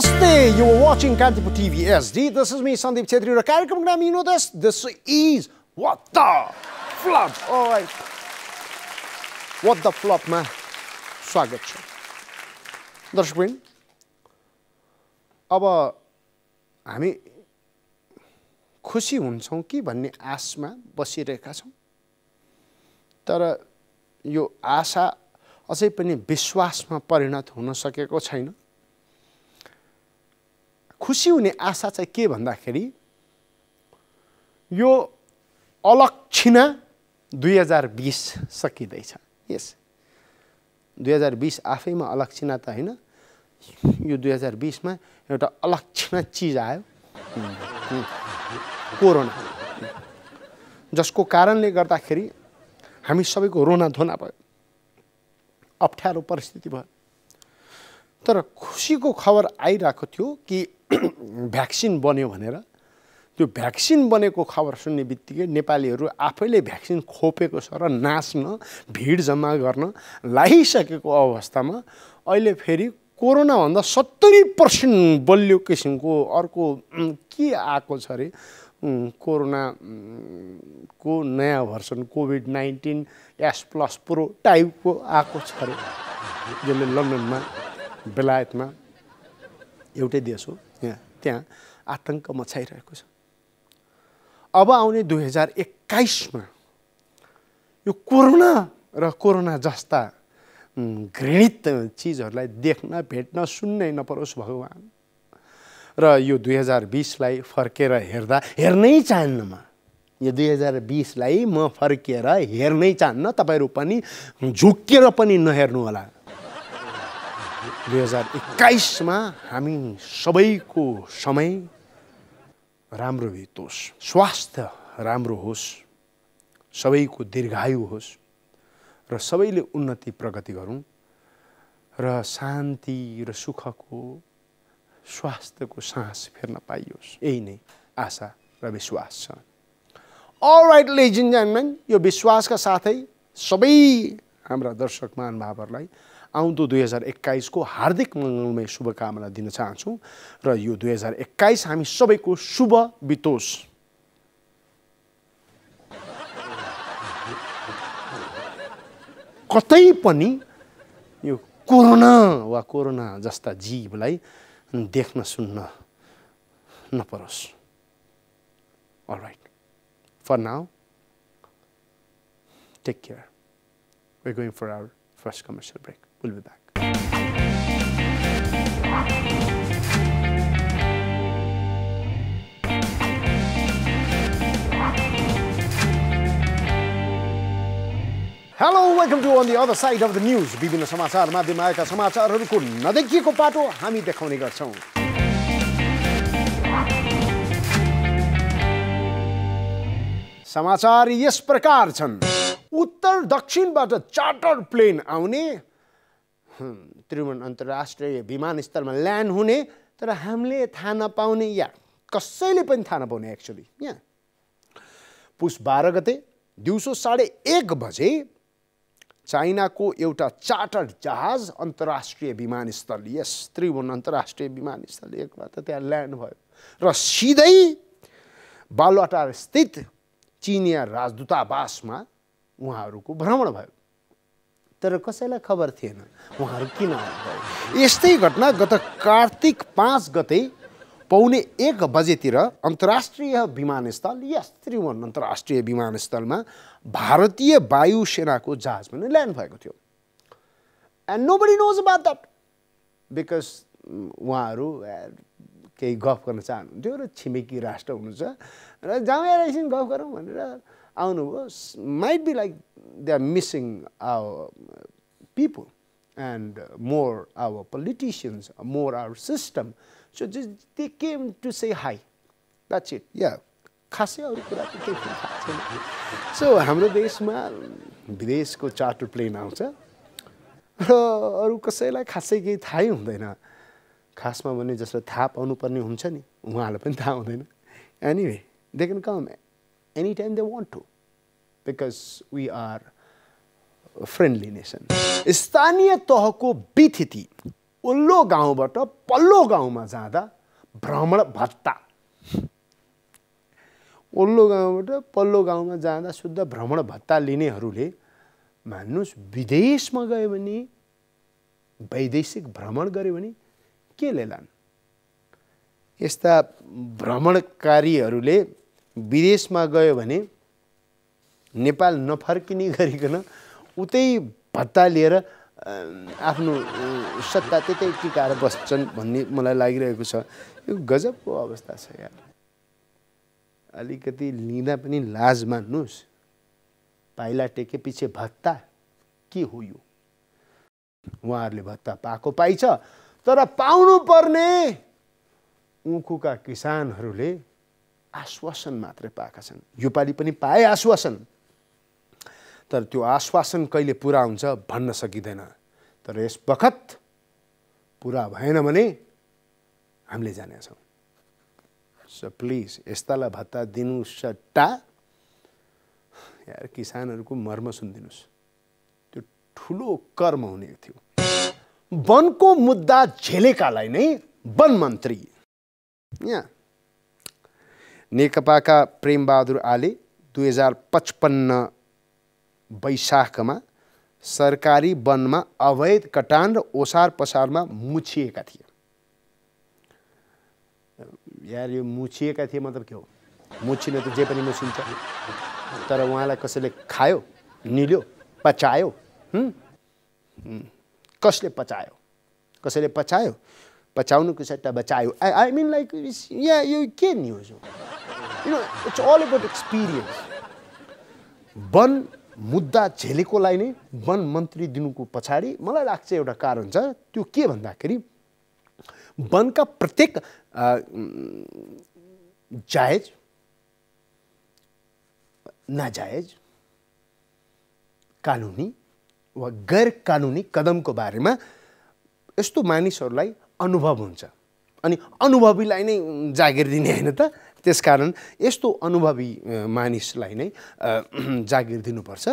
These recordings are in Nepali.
नमस्ते you are watching Kantipur TV SD this is me Sandeep Chhetri र कार्यक्रम नाम इज फ्लप फ्लप द मा स्वागत छ दर्शक अब हामी खुसी हुन्छौँ कि भन्ने आशमा बसिरहेका छौँ तर यो आशा अझै पनि विश्वासमा परिणत हुन सकेको छैन खुसी हुने आशा चाहिँ के भन्दाखेरि यो अलक्षिना दुई हजार बिस सकिँदैछ यस दुई हजार बिस आफैमा अलक्षिना त होइन यो दुई हजार बिसमा एउटा अलक्षिना चिज आयो कोरोना जसको कारणले गर्दाखेरि हामी सबैको रोना धोना भयो अप्ठ्यारो परिस्थिति भयो तर खुसीको खबर आइरहेको थियो कि भ्याक्सिन बन्यो भनेर त्यो भ्याक्सिन बनेको खबर सुन्ने बित्तिकै नेपालीहरू आफैले भ्याक्सिन खोपेको छ र नाच्न भिड जम्मा गर्न लागिसकेको अवस्थामा अहिले फेरि कोरोनाभन्दा सत्तरी पर्सेन्ट बलियो किसिमको अर्को के आएको छ अरे कोरोनाको नयाँ version COVID nineteen S plus pro टाइपको आएको छ अरे जसले लन्डनमा बेलायतमा एउटै देश हो त्यहाँ आतङ्क मचाइरहेको छ अब आउने दुई हजार एक्काइसमा यो कोरोना र कोरोना जस्ता घृणित चिजहरूलाई देख्न भेट्न सुन्नै नपरोस् भगवान् र यो दुई हजार बिसलाई फर्केर हेर्दा हेर्नै चाहन्न म यो दुई हजार बिसलाई म फर्किएर हेर्नै चाहन्न तपाईँहरू पनि झुक्किएर पनि नहेर्नुहोला दुई हजार एक्काइसमा हामी सबैको समय राम्रो बितोस् स्वास्थ्य राम्रो होस् सबैको दीर्घायु होस् र सबैले उन्नति प्रगति गरौँ र शान्ति र सुखको स्वास्थ्यको सास फेर्न पाइयोस् यही नै आशा र विश्वास छ अलराइट लेजिन्जान यो विश्वासका साथै सबै हाम्रा दर्शक महानुभावहरूलाई आउँदो दुई हजार एक्काइसको हार्दिक मङ्गलमय शुभकामना दिन चाहन्छौँ र यो दुई हजार एक्काइस हामी सबैको शुभ बितोस् कतै पनि यो कोरोना वा कोरोना जस्ता जीवलाई देख्न सुन्न नपरोस् alright for now take care we going for our first commercial break We'll be back. Hello welcome to on the other side of the news विभिन्न समाचार माध्यम आएका समाचारहरूको नदेखिएको पाटो हामी देखाउने गर्छौँ समाचार यस प्रकार छन् उत्तर दक्षिणबाट चार्टर प्लेन आउने त्रिभुवन अन्तर्राष्ट्रिय विमानस्थलमा ल्यान्ड हुने तर हामीले थाहा नपाउने या कसैले पनि थाहा नपाउने एक्चुली यहाँ पुस बाह्र गते दिउँसो साढे एक बजे चाइनाको एउटा चार्टर्ड जहाज अन्तर्राष्ट्रिय विमानस्थल यस त्रिभुवन अन्तर्राष्ट्रिय विमानस्थल त त्यहाँ ल्यान्ड भयो र सिधै बालुवाटार स्थित चिनिया राजदूतावासमा उहाँहरूको भ्रमण भयो तर कसैलाई खबर थिएन उहाँहरू किन यस्तै घटना गत कार्तिक पाँच गते पाउने एक बजेतिर अन्तर्राष्ट्रिय विमानस्थल यस त्रिभुवन अन्तर्राष्ट्रिय विमानस्थलमा भारतीय वायु सेनाको जहाज पनि ल्यान्ड भएको थियो and nobody knows about that because उहाँहरू केही गफ गर्न चाहनुहुन्थ्यो र छिमेकी राष्ट्र हुनुहुन्छ र जाउँ एकछिन गफ गरौँ भनेर आउनुभयो might be like they are missing our people and more our politicians more our system so they came came say say hi that's yeah yeah खासै अरू कुरा त छैन सो हाम्रो देशमा विदेशको चार्टर प्लेन आउँछ र अरू कसैलाई खासै केही थाहै हुँदैन खासमा भने जसलाई थाहा पाउनुपर्ने हुन्छ नि उहाँहरूलाई पनि थाहा हुँदैन anyway they can come any time they want to because we are a friendly nation. स्थानीय तहको विथिति ओल्लो गाउँबाट पल्लो गाउँमा जाँदा भ्रमण भत्ता ओल्लो गाउँबाट पल्लो गाउँमा जाँदा शुद्ध भ्रमण भत्ता लिनेहरूले मान्नुहोस् विदेशमा गयो भने वैदेशिक भ्रमण गऱ्यो भने के लेलान् यस्ता भ्रमणकारीहरूले विदेशमा गयो भने नेपाल नफर्किने गरिकन उतै भत्ता लिएर आफ्नो सत्ता त्यतै टिकाएर बस्छन् भन्ने मलाई लागिरहेको छ यो गजबको अवस्था छ यार अलिकति लिँदा पनि लाज मान्नुहोस् पाइला टेकेपछि भत्ता के हो यो उहाँहरूले भत्ता पाएको पाइन्छ तर पाउनुपर्ने उखुका किसानहरूले आश्वासन मात्रै पाएका छन् योपालि पनि पाए आश्वासन तर त्यो आश्वासन कहिले पुरा हुन्छ भन्न सकिँदैन तर यस बखत पुरा भएन भने हामीले जानेछौँ सो प्लिज यस्तालाई भत्ता दिनु सट्टा यार किसानहरूको मर्म सुनिदिनुहोस् त्यो ठुलो कर्म हुने थियो वनको मुद्दा झेलेकालाई नै वन मन्त्री यहाँ नेकपाका प्रेमबहादुर आले दुई हजार पचपन्न वैशाखमा सरकारी वनमा अवैध कटान र ओसार पसारमा मुछिएका थिए यार यो मुछिएका थिए मतलब के हो मुछिन त जे पनि मुछिन्छ तर उहाँलाई कसैले खायो निल्यो पचायो कसले पचायो कसैले पचायो पचाउनुको सट्टा बचायो I I mean like yeah यो के न्युज हो it's all about experience one मुद्दा झेलेकोलाई नै वन मन्त्री दिनुको पछाडि मलाई लाग्छ एउटा कारण छ त्यो के भन्दाखेरि वनका प्रत्येक जायज नाजायज कानुनी वा गैर कानुनी कदमको बारेमा यस्तो मानिसहरूलाई अनुभव हुन्छ अनि अनुभवीलाई नै जागिर दिने होइन त त्यसकारण यस्तो अनुभवी मानिसलाई नै जागिर दिनुपर्छ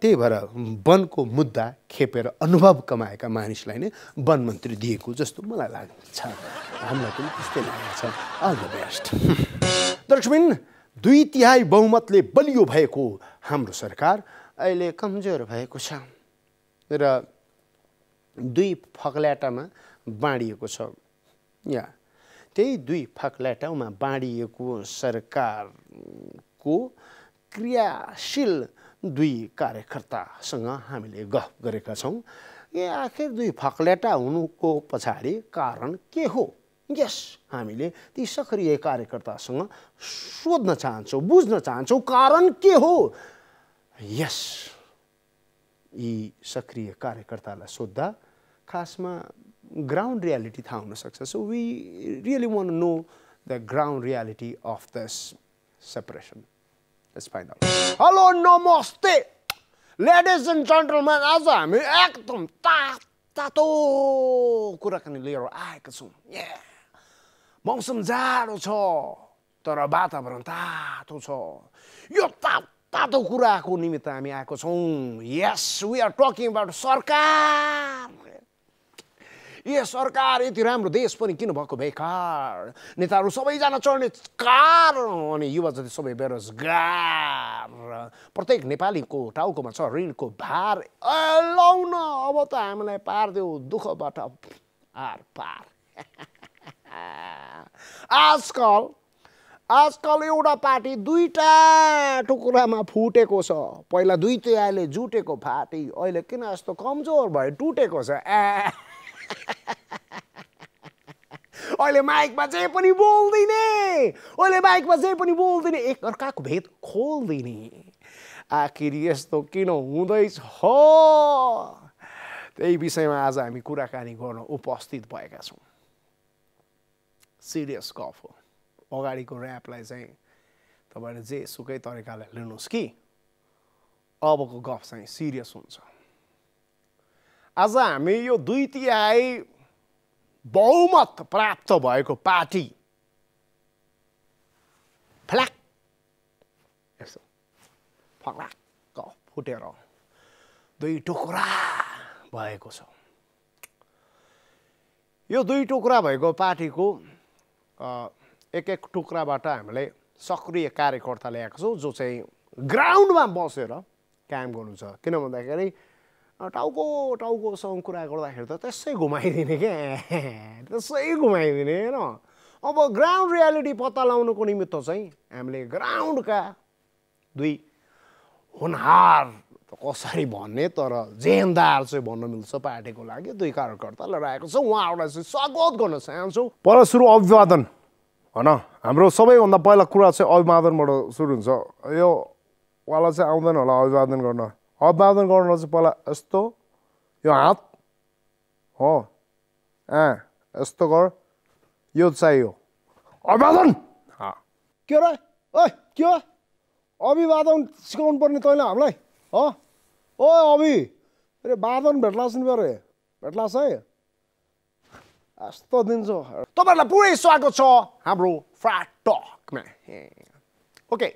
त्यही भएर वनको मुद्दा खेपेर अनुभव कमाएका मानिसलाई नै वन मन्त्री दिएको जस्तो मलाई लाग्छ हामीलाई पनि त्यस्तै लाग्छ अल द बेस्ट दक्षिण दुई तिहाई बहुमतले बलियो भएको हाम्रो सरकार अहिले कमजोर भएको छ र दुई फकल्याटामा बाँडिएको छ या त्यही दुई फकलेटामा बाँडिएको सरकारको क्रियाशील दुई कार्यकर्तासँग हामीले गफ गरेका छौँ ए आखिर दुई फकलेटा हुनुको पछाडि कारण के हो यस हामीले ती सक्रिय कार्यकर्तासँग सोध्न चाहन्छौँ बुझ्न चाहन्छौँ कारण के हो यस यी सक्रिय कार्यकर्तालाई सोद्धा खासमा ग्राउन्ड रियालिटी थाहा हुनसक्छ so we really want know the ground reality of this separation hello नमस्ते लेडिज एन्ड जेन्टलम्यान आज हामी एकदम ता तातो कुराकानी लिएर आएका छौँ मौसम जाडो छ तर वातावरण तातो छ यो तात तातो कुराको निमित्त हामी आएको छौँ yes we are talking about सरकार ए सरकार यति राम्रो देश पनि किन भएको बेकार नेताहरू सबैजना चढ्ने कार अनि युवा जति सबै बेरोजगार प्रत्येक नेपालीको टाउकोमा छ ऋणको भार लाउन अब त हामीलाई पार देऊ दुःखबाट आर पार आजकल आजकल एउटा पार्टी दुईवटा टुक्रामा फुटेको छ पहिला दुईटैले जुटेको फाटी अहिले किन यस्तो कमजोर भयो टुटेको छ ए अहिले माइकमा चाहिँ पनि बोल्दिने अहिले माइकमा जे पनि बोल्दिने एकअर्काको भेद खोलिदिने आखिर यस्तो किन हुँदैछ हो त्यही विषयमा आज हामी कुराकानी गर्न उपस्थित भएका छौँ सिरियस गफ हो अगाडिको ऱ्यापलाई चाहिँ तपाईँले जे सुकै तरिकाले लिनुहोस् कि अबको गफ चाहिँ सिरियस हुन्छ आज हामी यो दुई तिहाई बहुमत प्राप्त भएको पार्टी फ्ल्याक यसो फलाक्क फुटेर दुई टुक्रा भएको छ यो दुई टुक्रा भएको पार्टीको एक एक टुक्राबाट हामीले सक्रिय कार्यकर्ता ल्याएको छौँ जो चाहिँ ग्राउन्डमा बसेर काम गर्नु छ किन भन्दाखेरि टाउको टाउकोसँग कुरा गर्दाखेरि त त्यसै घुमाइदिने क्या त्यसै घुमाइदिने होइन अब ग्राउन्ड रियालिटी पत्ता लगाउनुको निमित्त चाहिँ हामीले ग्राउन्डका दुई हुनहार कसरी भन्ने तर जेन्दार चाहिँ भन्न मिल्छ पार्टीको लागि दुई कार्यकर्ता राखेको छ उहाँहरूलाई चाहिँ स्वागत गर्न चाहन्छौँ पर सुरु अभिवादन होइन हाम्रो सबैभन्दा पहिला कुरा चाहिँ अभिवादनबाट सुरु हुन्छ यो वाला चाहिँ आउँदैन होला अभिवादन गर्न अभिवादन गर्नु चाहिँ पहिला यस्तो यो हात हो ए यस्तो गर यो चाहियो अभिवादन के र ओ के अभिवादन सिकाउनु पर्ने तैँले हामीलाई हो ओ अभि अरे वादन भेट्लास् नि अरे भेट्लास् है यस्तो दिन्छु तपाईँहरूलाई पुरै स्वागत छ हाम्रो फ्राटकमा ओके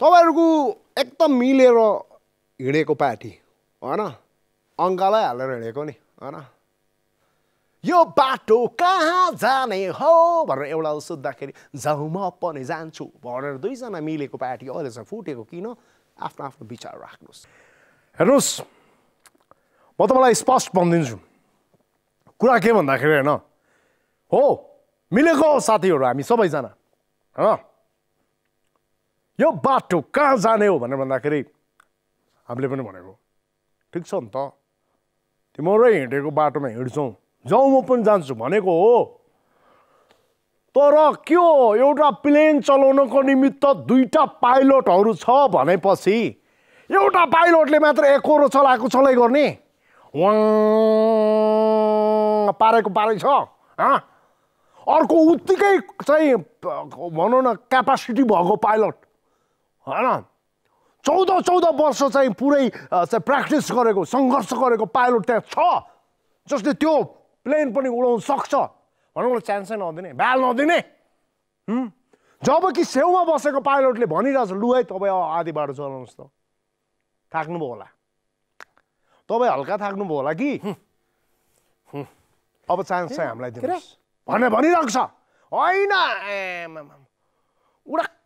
तपाईँहरूको एकदम मिलेर हिँडेको पार्टी होइन अङ्कलाई हालेर हिँडेको नि होइन यो बाटो कहाँ जाने हो भनेर एउटा सोद्धाखेरि जाउँ म पनि जान्छु भनेर दुईजना मिलेको पार्टी अहिलेसम्म फुटेको किन आफ्नो आफ्नो विचार राख्नुहोस् हेर्नुहोस् म तपाईँलाई स्पष्ट भनिदिन्छु कुरा के भन्दाखेरि होइन हो मिलेको साथीहरू हामी सबैजना होइन यो बाटो कहाँ जाने हो भनेर भन्दाखेरि हामीले पनि भनेको ठिक छ नि त तिम्रो हिँडेको बाटोमा हिँड्छौँ जाउँ म पनि जान्छु भनेको हो तर के हो एउटा प्लेन चलाउनको निमित्त दुईवटा पाइलटहरू छ भनेपछि एउटा पाइलटले मात्र एकरो चलाएको चलाइ गर्ने वहाँ पारेको पारै छ अर्को उत्तिकै चाहिँ भनौँ न क्यापासिटी भएको पाइलट होइन चौध चौध वर्ष चाहिँ पुरै चाहिँ प्र्याक्टिस गरेको सङ्घर्ष गरेको पाइलट त्यहाँ छ जसले त्यो प्लेन पनि उडाउन सक्छ भनौँ च्यान्सै नदिने भ्याल नदिने जब कि सेउमा बसेको पाइलटले भनिरहेछ लु है तपाईँ आधी बाटो चलाउनुहोस् त थाक्नुभयो होला तपाईँ हल्का थाक्नुभयो होला कि अब चान्स चाहिँ हामीलाई दिनुहोस् भनेर भनिरहेको छ होइन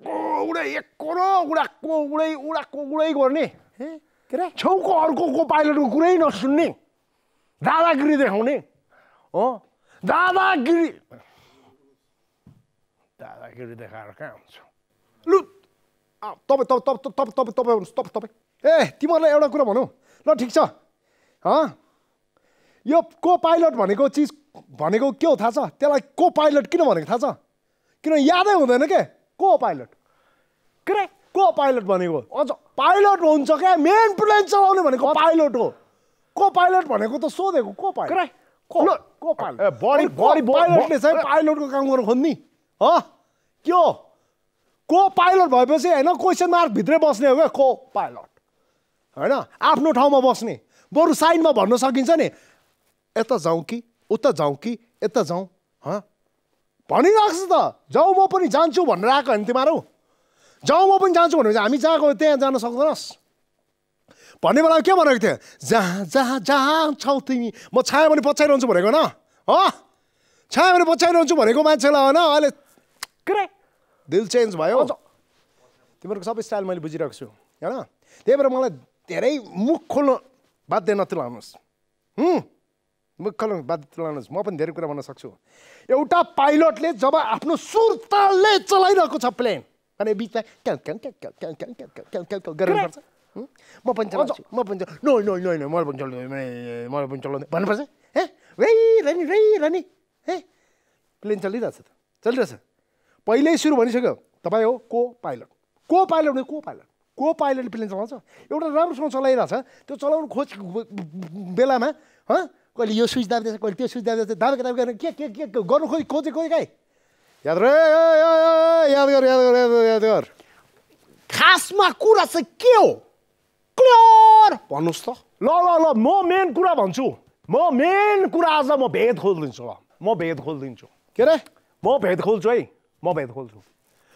उडै एकरो उडाको उडै उडाको उडै गर्ने के अरे छेउको को पाइलटको कुरै नसुन्ने दादागिरी देखाउने हो दादागिरी दादागिरी देखाएर कहाँ हुन्छ लु तपाईँ तपाईँ तपाईँ तपाईँ तपाईँ हुनुहोस् तपाईँ तपाईँ ए तिमीहरूलाई एउटा कुरा भनौँ ल ठिक छ हँ यो को पाइलट भनेको चिज भनेको के हो थाहा छ त्यसलाई को पाइलट किन भनेको थाहा छ किन यादै हुँदैन के को पाइलट के को पाइलट भनेको अझ पाइलट हुन्छ क्या मेन प्लेन चलाउने भनेको पाइलट हो को पाइलट भनेको त सोधेको को पाइलटले चाहिँ पाइलटको काम गर्नु खोज्ने हो के हो को पाइलट भएपछि होइन क्वेसन मार्क भित्रै बस्ने हो क्या को पाइलट होइन आफ्नो ठाउँमा बस्ने बरु साइडमा भन्न सकिन्छ नि यता जाउँ कि उता जाउँ कि यता जाउँ हँ भनिरहेको छ त जाऊ म पनि जान्छु भनेर आएको होइन तिमीहरू जाउँ म पनि जान्छु भनेर हामी जहाँ गयो त्यहाँ जान सक्दैनस् भन्ने बेला के भनेको थिएँ जहाँ जहाँ जहाँ छौ तिमी म छाया भने पछ्याइरहन्छु भनेको न हो छाया भने पछ्याइरहन्छु भनेको मान्छेलाई होइन अहिले के दिल चेन्ज भयो तिमीहरूको सबै स्टाइल मैले बुझिरहेको छु होइन त्यही भएर मलाई धेरै मुख खोल्नु बाध्य नतुलाउनुहोस् मुख्य बाध्यता लानुहोस् म पनि धेरै कुरा भन्न सक्छु एउटा पाइलटले जब आफ्नो सुरतालले चलाइरहेको छ प्लेन अनि बिचमा गर्नुपर्छ म पनि चलाउँछु म पनि नो नो नो नो मलाई पनि चलाउँदै मलाई पनि चलाउँदै भन्नुपर्छ हे रै रनी रै रनी ए प्लेन चलिरहेछ त चलिरहेछ पहिल्यै सुरु भनिसक्यो तपाईँ हो को पाइलट को पाइलट भने को पाइलट को पाइलट प्लेन चलाउँछ एउटा राम्रोसँग चलाइरहेछ त्यो चलाउनु खोज बेलामा कहिले यो स्विच दाबिदिएछ कहिले त्यो स्विच दाबिदिएछ दाबेको दाबी गरेर के के के गर्नु खोजे खोजे खोजे खाइ याद रे याद गर याद गर याद गर याद गर खासमा कुरा चाहिँ के हो क्लियर भन्नुहोस् त ल ल ल म मेन कुरा भन्छु म मेन कुरा आज म भेद खोलिदिन्छु ल म भेद खोलिदिन्छु के रे म भेद खोल्छु है म भेद खोल्छु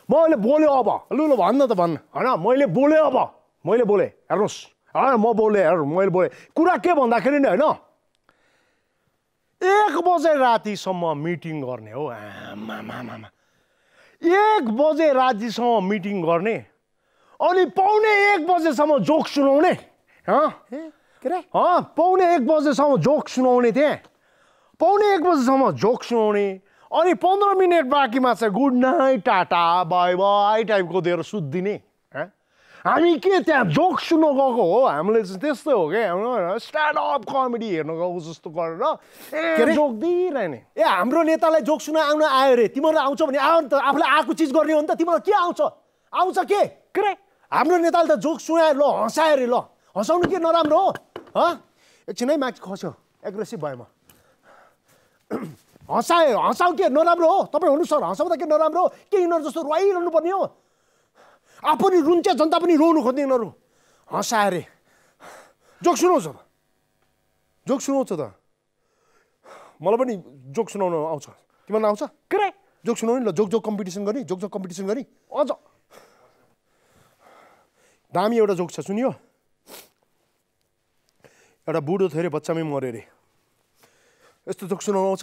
म अहिले बोल्यो अब लु ल भन्न त भन्न होइन मैले बोलेँ अब मैले बोलेँ हेर्नुहोस् होइन म बोलेँ हेर्नु मैले बोलेँ कुरा के भन्दाखेरि नि होइन एक बजे रातिसम्म मिटिङ गर्ने हो आमामामा एक बजे रातिसम्म मिटिङ गर्ने अनि पाउने एक बजेसम्म जोक सुनाउने के अरे पाउने एक बजेसम्म जोक सुनाउने थिएँ पाउने एक बजेसम्म जोक सुनाउने अनि पन्ध्र मिनट बाँकीमा चाहिँ good night tata bye bye टाइपको दिएर सुत्दिने हामी के त्यहाँ जोक सुन्न गएको हो हामीले चाहिँ त्यस्तै हो क्या स्ट्यान्ड अप कमेडी हेर्न गएको जस्तो गरेर ए जोक दिइरहने ए हाम्रो नेतालाई जोक सुन्न आउन आयो अरे तिमीहरूलाई आउँछ भने आऊ नि त आफूलाई आएको चिज गर्ने हो नि त तिमीलाई के आउँछ आउँछ के के हाम्रो नेताले त जोक सुनायो ल हँसायो अरे ल हँसाउनु के नराम्रो हो हँ एकछिनै माथि खस्यो एग्रेसिभ भयो म हँसायो हँसाउ के नराम्रो हो तपाईँ हुनु सर हँसाउँदा के नराम्रो हो के यिनीहरू जस्तो रुवाइरहनु पर्ने हो आफू रुन्छ जनता पनि रोउनु खोज्ने यिनीहरू हँसा अरे जोक सुनाउँछ त जोक सुनाउँछ त मलाई पनि जोक सुनाउनु आउँछ तिमीलाई आउँछ के जोक सुनाउनु नि ल जोक जोक कम्पिटिसन गरी जोक जोक कम्पिटिसन गरी अझ दामी एउटा जोक छ सुन्यो एउटा बुढो थियो अरे बच्चामै मऱ्यो अरे यस्तो जोक सुनाउनु आउँछ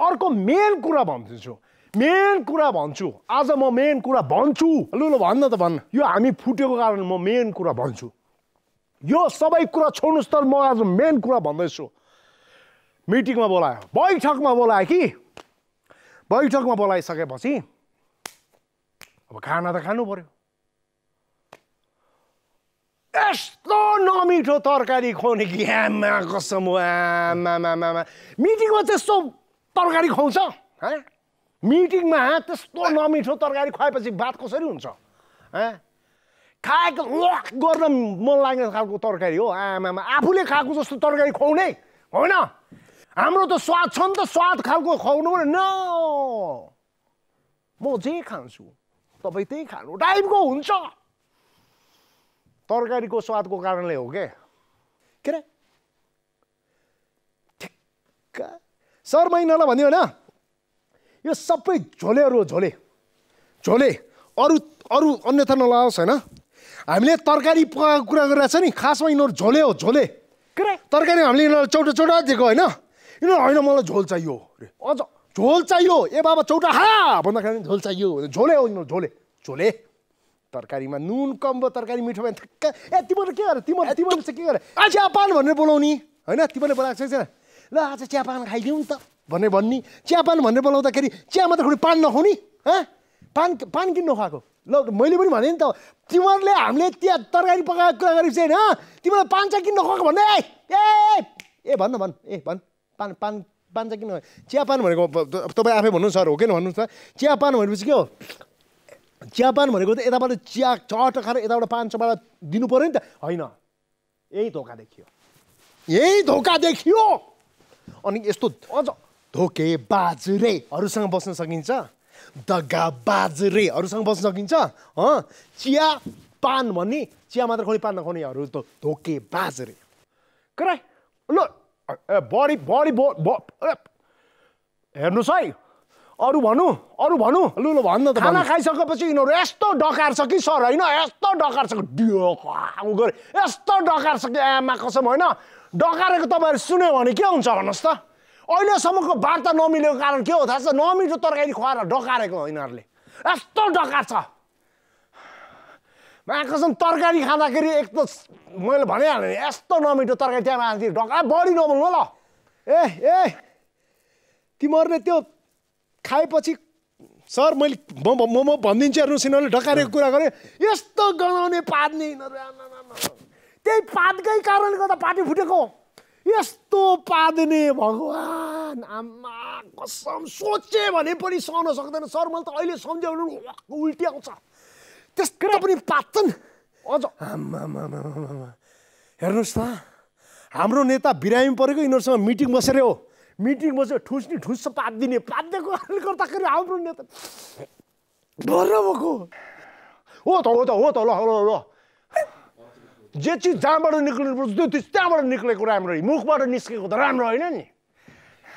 अर्को मेन कुरा भनिदिन्छु मेन कुरा भन्छु आज म मेन कुरा भन्छु लु ल भन्न त भन्न यो हामी फुटेको कारण म मेन कुरा भन्छु यो सबै कुरा छोड्नुहोस् त म आज मेन कुरा भन्दैछु मिटिङमा बोलायो बैठकमा बोलायो कि बैठकमा बोलाइसकेपछि अब खाना त खानु पऱ्यो यस्तो नमिठो तरकारी खुवाउने कि आमा कसम आमा मिटिङमा त्यस्तो तरकारी खुवाउँछ है मिटिङमा त्यस्तो नमिठो तरकारी खुवाएपछि बात कसरी हुन्छ खाएको लक गर्न मन लाग्ने खालको तरकारी हो आमामा आफूले खाएको जस्तो तरकारी खुवाउने होइन हाम्रो त स्वाद छ नि त स्वाद खालको खुवाउनु न म जे खान्छु तपाईँ त्यही खानु टाइपको हुन्छ तरकारीको स्वादको कारणले हो क्या के अरे ठिक्क सर महिनालाई भन्यो होइन यो सबै झोलेहरू हो झोले झोले अरू अरू अन्यथा नलाओस् होइन हामीले तरकारी पकाएको कुरा गरिरहेको छ नि खासमा यिनीहरू झोले हो झोले तरकारी हामीले यिनीहरू चौटा चौटा दिएको होइन यिनीहरू होइन मलाई झोल चाहियो रे अझ झोल चाहियो ए बाबा चौटा हा भन्दाखेरि झोल चाहियो झोले हो यिनीहरू झोले झोले तरकारीमा नुन कम भयो तरकारी मिठो भयो थक्का ए तिमीहरू के गर तिमीहरू तिमीहरू चाहिँ के गर चियापान भनेर बोलाउने होइन तिमीहरूले बोलाएको छैन ल आज चियापान खाइदिउँ नि त भनेर भन्ने पान भनेर बोलाउँदाखेरि चिया मात्र पान नखुने हँ पान पान किन नखुवाएको ल मैले पनि भने नि त तिमीहरूले हामीले त्यहाँ तरकारी पकाएको कुरा गरेको छैन तिमीलाई पान चाहिँ किन नखुवाएको भन्नु ए ए ए भन्न भन् ए भन् पान पान पान चाहिँ किन चिया पान भनेको तपाईँ आफै भन्नु सर हो कि भन्नुहोस् त चिया पान भनेपछि के हो चिया पान भनेको त यताबाट चिया चट खाएर यताबाट पान चबाट दिनु पऱ्यो नि त होइन यही धोका देखियो यही धोका देखियो अनि यस्तो अझ धोके बाजुरेहरूसँग बस्न सकिन्छ दगा बाजुरेहरूसँग बस्न सकिन्छ चिया पान भन्ने चिया मात्र खोली पान नखाउनेहरू त धोके बाजुरे कराइ ल बडी बडी हेर्नुहोस् है अरू भनौँ अरू भनौँ लु लु भन्नु त खाना खाइसकेपछि यिनीहरू यस्तो डकार्छ कि सर होइन यस्तो डकार्छ डियो गरे यस्तो डकार्छ कि आमा कसम होइन डकारेको तपाईँहरू सुन्यो भने के हुन्छ भन्नुहोस् त अहिलेसम्मको वार्ता नमिलेको कारण के हो थाहा छ नमिठो तरकारी खुवाएर डकारेको यिनीहरूले यस्तो डकार छ कसम तरकारी खाँदाखेरि एक त मैले भनिहालेँ यस्तो नमिठो तरकारी त्यहाँ माथि डका बढी नबोल्नु ल ए ए तिमीहरूले त्यो खाएपछि सर मैले म म भनिदिन्छु हेर्नुहोस् यिनीहरूले डकारेको कुरा गरेँ यस्तो गनाउने पार्ने यिनीहरू त्यही पातकै कारणले गर्दा पार्टी फुटेको यस्तो पादने भगवान् आमा कसम सोचे भने पनि सहन सक्दैन सर मैले त अहिले सम्झ्यो भने उल्टी आउँछ त्यसको पनि पात्छ अझ आमा हेर्नुहोस् त हाम्रो नेता बिरामी परेको यिनीहरूसँग मिटिङ बसेर हो मिटिङ बसेर ठुस्नी ठुस पातिदिने पातिदिएको कारणले गर्दाखेरि हाम्रो नेता डर भएको हो त हो त हो त ल ल ल जे चिज जहाँबाट पर्छ त्यो चिज त्यहाँबाट निक्लेको राम्रो मुखबाट निस्केको त राम्रो होइन नि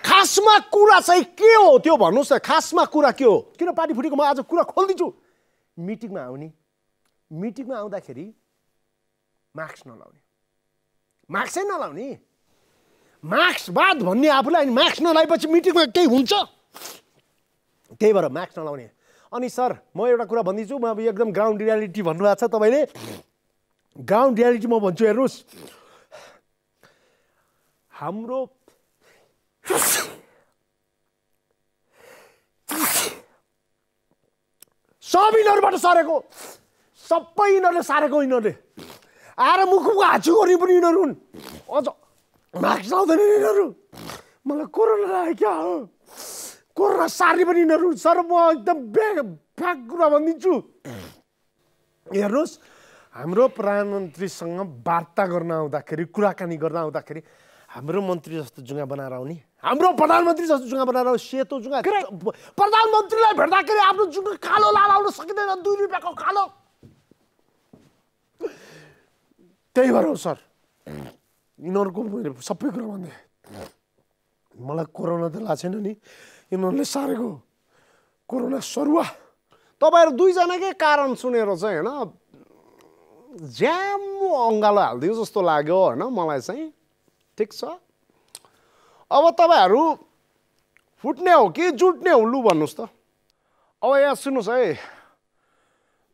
खासमा कुरा चाहिँ के हो त्यो भन्नुहोस् न खासमा कुरा के हो किन पार्टी फुटेको म आज कुरा खोलिदिन्छु मिटिङमा आउने मिटिङमा आउँदाखेरि मास्क नलाउने मास्कै नलाउने मास्कवाद भन्ने आफूलाई अनि मास्क नलाएपछि मिटिङमा केही हुन्छ त्यही भएर मास्क नलाउने अनि सर म एउटा कुरा भनिदिन्छु म अब एकदम ग्राउन्ड रियालिटी भन्नुभएको छ तपाईँले ग्राउन्ड रियालिटी म भन्छु हेर्नुहोस् हाम्रो सब यिनीहरूबाट सारेको सबै यिनीहरूले सारेको यिनीहरूले आएर मुखको हाँचु गर्ने पनि यिनीहरू हुन् अझ माक्स लाउँदैन यिनीहरू मलाई कोरोना लाग्यो क्या हो कोरोना सार्ने पनि यिनीहरू सर म एकदम ब्याक ब्याक कुरा भनिदिन्छु हेर्नुहोस् हाम्रो प्रधानमन्त्रीसँग वार्ता गर्न आउँदाखेरि कुराकानी गर्न आउँदाखेरि हाम्रो मन्त्री जस्तो जुङ्गा बनाएर आउने हाम्रो प्रधानमन्त्री जस्तो जुङ्गा बनाएर आउने सेतो जुङ्गा प्रधानमन्त्रीलाई भेट्दाखेरि आफ्नो जुङ्गा कालो लाउन सकिँदैन दुई रुपियाँको कालो त्यही भएर हो सर यिनीहरूको मैले सबै कुरा भन्दै मलाई कोरोना त लाग्छ छैन नि यिनीहरूले सारेको कोरोना सरुवा तपाईँहरू दुईजनाकै कारण सुनेर चाहिँ होइन ज्याम अङ्गालो हालिदिउँ जस्तो लाग्यो होइन मलाई चाहिँ ठिक छ अब तपाईँहरू फुट्ने हो कि जुट्ने हो लु भन्नुहोस् त अब यहाँ सुन्नुहोस् है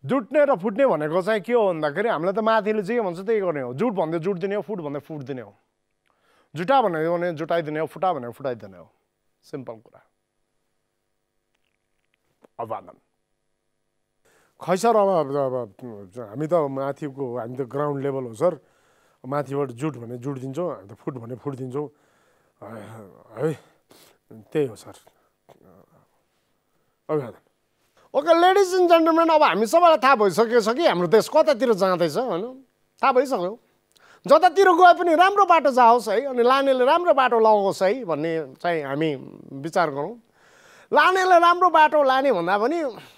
जुट्ने र फुट्ने भनेको चाहिँ के हो भन्दाखेरि हामीलाई त माथिले जे भन्छ त्यही गर्ने हो जुट भन्दै जुट दिने हो फुट भन्दै फुट दिने हो जुटा भने जुटाइदिने हो फुटा भनेर फुटाइदिने हो सिम्पल कुरा अभागन खै सर अब अब हामी त माथिको हामी त ग्राउन्ड लेभल हो सर माथिबाट जुट भने जुट दिन्छौँ हामी त फुट भने फुट दिन्छौँ है त्यही हो सर अभिवादन ओके लेडिज एन्ड जेन्टलमेन अब हामी सबैलाई थाहा भइसकेको छ कि हाम्रो देश कतातिर जाँदैछ होइन थाहा भइसक्यो जतातिर गए पनि राम्रो बाटो जाओस् है अनि लानेले राम्रो बाटो लगाओस् है भन्ने चाहिँ हामी विचार गरौँ लानेलाई राम्रो बाटो लाने भन्दा पनि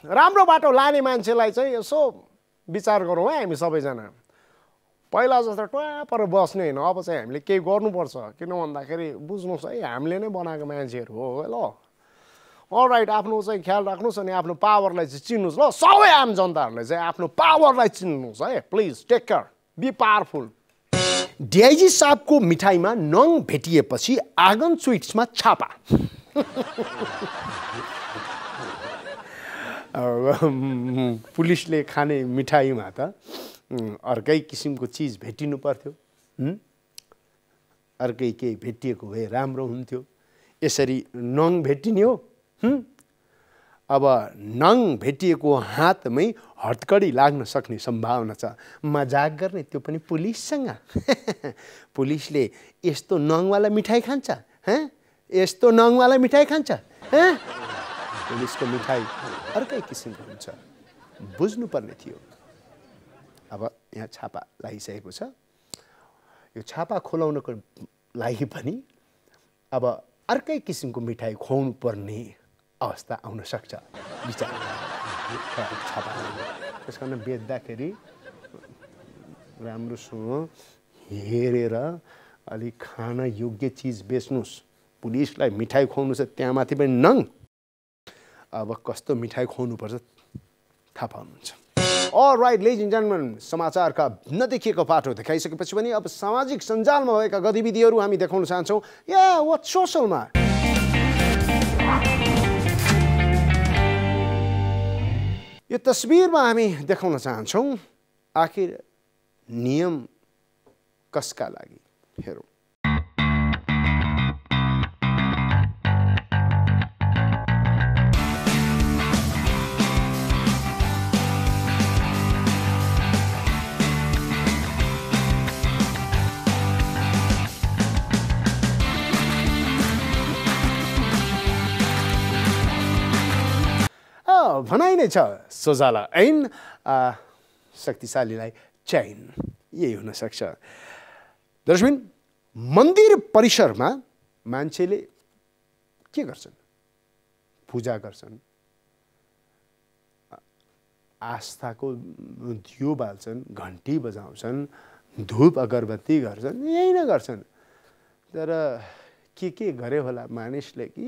राम्रो बाटो लाने मान्छेलाई चाहिँ यसो विचार गरौँ है हामी सबैजना पहिला जस्तो टापर बस्ने होइन अब चाहिँ हामीले केही गर्नुपर्छ किन भन्दाखेरि बुझ्नुहोस् है हामीले नै बनाएको मान्छेहरू हो ल अलराइट आफ्नो चाहिँ ख्याल राख्नुहोस् अनि आफ्नो पावरलाई चाहिँ चिन्नुहोस् ल सबै आम जनताहरूले चाहिँ आफ्नो पावरलाई चिन्नुहोस् है please take care be powerful DIG साहबको मिठाईमा नङ भेटिएपछि आँगन स्विट्समा छापा पुलिसले खाने मिठाईमा त अर्कै किसिमको चिज भेटिनु पर्थ्यो अर्कै केही भेटिएको भए राम्रो हुन्थ्यो यसरी नङ भेटिने हो अब नङ भेटिएको हातमै हटकडी लाग्न सक्ने सम्भावना छ मजाक गर्ने त्यो पनि पुलिससँग पुलिसले यस्तो नङवाला मिठाई खान्छ हँ यस्तो नङवाला मिठाई खान्छ पुलिसको मिठाई अर्कै किसिमको हुन्छ बुझ्नुपर्ने थियो अब यहाँ छापा लागिसकेको छ यो छापा खोलाउनको लागि पनि अब अर्कै किसिमको मिठाई खुवाउनु पर्ने अवस्था आउन सक्छ विचार छापा त्यस कारण बेच्दाखेरि राम्रोसँग हेरेर अलिक खान योग्य चिज बेच्नुहोस् पुलिसलाई मिठाई खुवाउनु छ त्यहाँ माथि पनि नङ अब कस्तो मिठाई पर्छ थाहा पाउनुहुन्छ राइट लेज जेन्टमेन समाचारका नदेखिएको पाटो देखाइसकेपछि पनि अब सामाजिक सञ्जालमा भएका गतिविधिहरू हामी देखाउन चाहन्छौँ या वाट सोसलमा यो तस्विरमा हामी देखाउन चाहन्छौँ आखिर नियम कसका लागि हेरौँ भनाइ नै छ सोझाला ऐन शक्तिशालीलाई चैन यही हुनसक्छ दर्शबिन मन्दिर परिसरमा मान्छेले के गर्छन् पूजा गर्छन् आस्थाको दियो बाल्छन् घन्टी बजाउँछन् धुप अगरबत्ती गर्छन् यही नै गर्छन् तर के के गरे होला मानिसले कि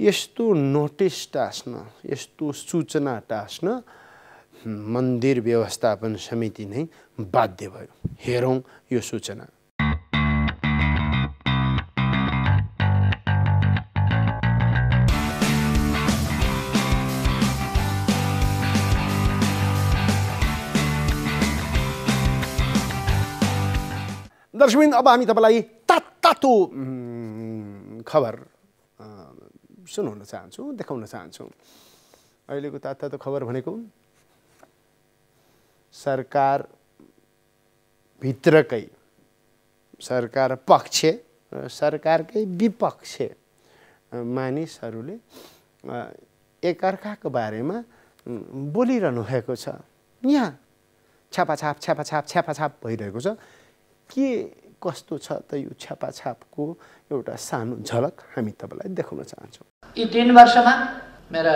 यस्तो नोटिस टास्न यस्तो सूचना टास्न मन्दिर व्यवस्थापन समिति नै बाध्य भयो हेरौँ यो सूचना दर्शमिन अब हामी तपाईँलाई तातो खबर सुनाउन चाहन्छु देखाउन चाहन्छु अहिलेको तात्तातो खबर भनेको सरकार भित्रकै सरकार पक्ष सरकारकै विपक्ष मानिसहरूले एकअर्काको बारेमा बोलिरहनु भएको छ यहाँ छ्यापाछाप छ्यापाछाप छ्यापाछाप भइरहेको छ के कस्तो छ त यो छ्यापाछापको एउटा सानो झलक हामी तपाईँलाई देखाउन चाहन्छौँ यी तिन वर्षमा मेरो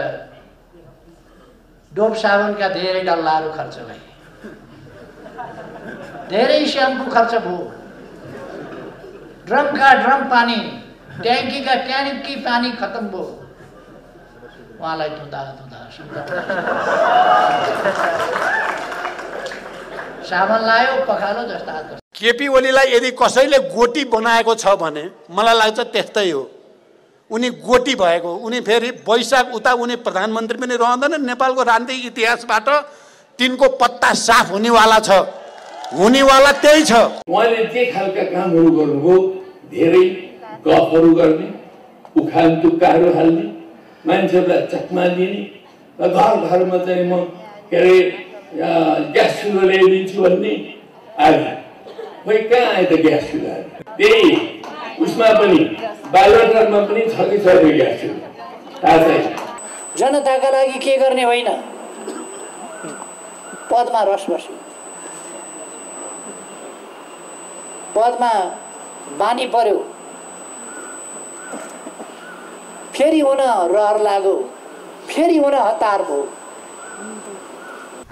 डोप साबुनका धेरै डल्लाहरू खर्च भए धेरै स्याम्पू खर्च भयो ड्रमका ड्रम पानी ट्याङ्कीका ट्याङ्की पानी खत्तम भयो उहाँलाई धुँदा धुँदा साबन लायो पखालो जस्ता केपी ओलीलाई यदि कसैले गोटी बनाएको छ भने मलाई लाग्छ त्यस्तै हो उनी गोटी भएको उनी फेरि वैशाख उता उनी प्रधानमन्त्री पनि रहँदैन नेपालको राजनीतिक इतिहासबाट तिनको पत्ता साफ हुनेवाला छ हुनेवाला त्यही छ उहाँले जे खालका कामहरू गर्नुभयो धेरै गफहरू गर्ने उखान तुक्काहरू हाल्ने मान्छेहरूलाई चकमा दिने र घर घरमा चाहिँ म के अरे ग्यास चुल्हा ल्याइदिन्छु भन्ने आयो खोइ कहाँ आयो त ग्यास चुल्हा त्यही उसमा पनि बालुवाटारमा पनि छ कि छैन ग्यास चुल्हा थाहा छैन जनताका लागि के गर्ने होइन पदमा रस बस्यो पदमा बानी पर्यो फेरि हुन रहर लाग्यो फेरि हुन हतार भयो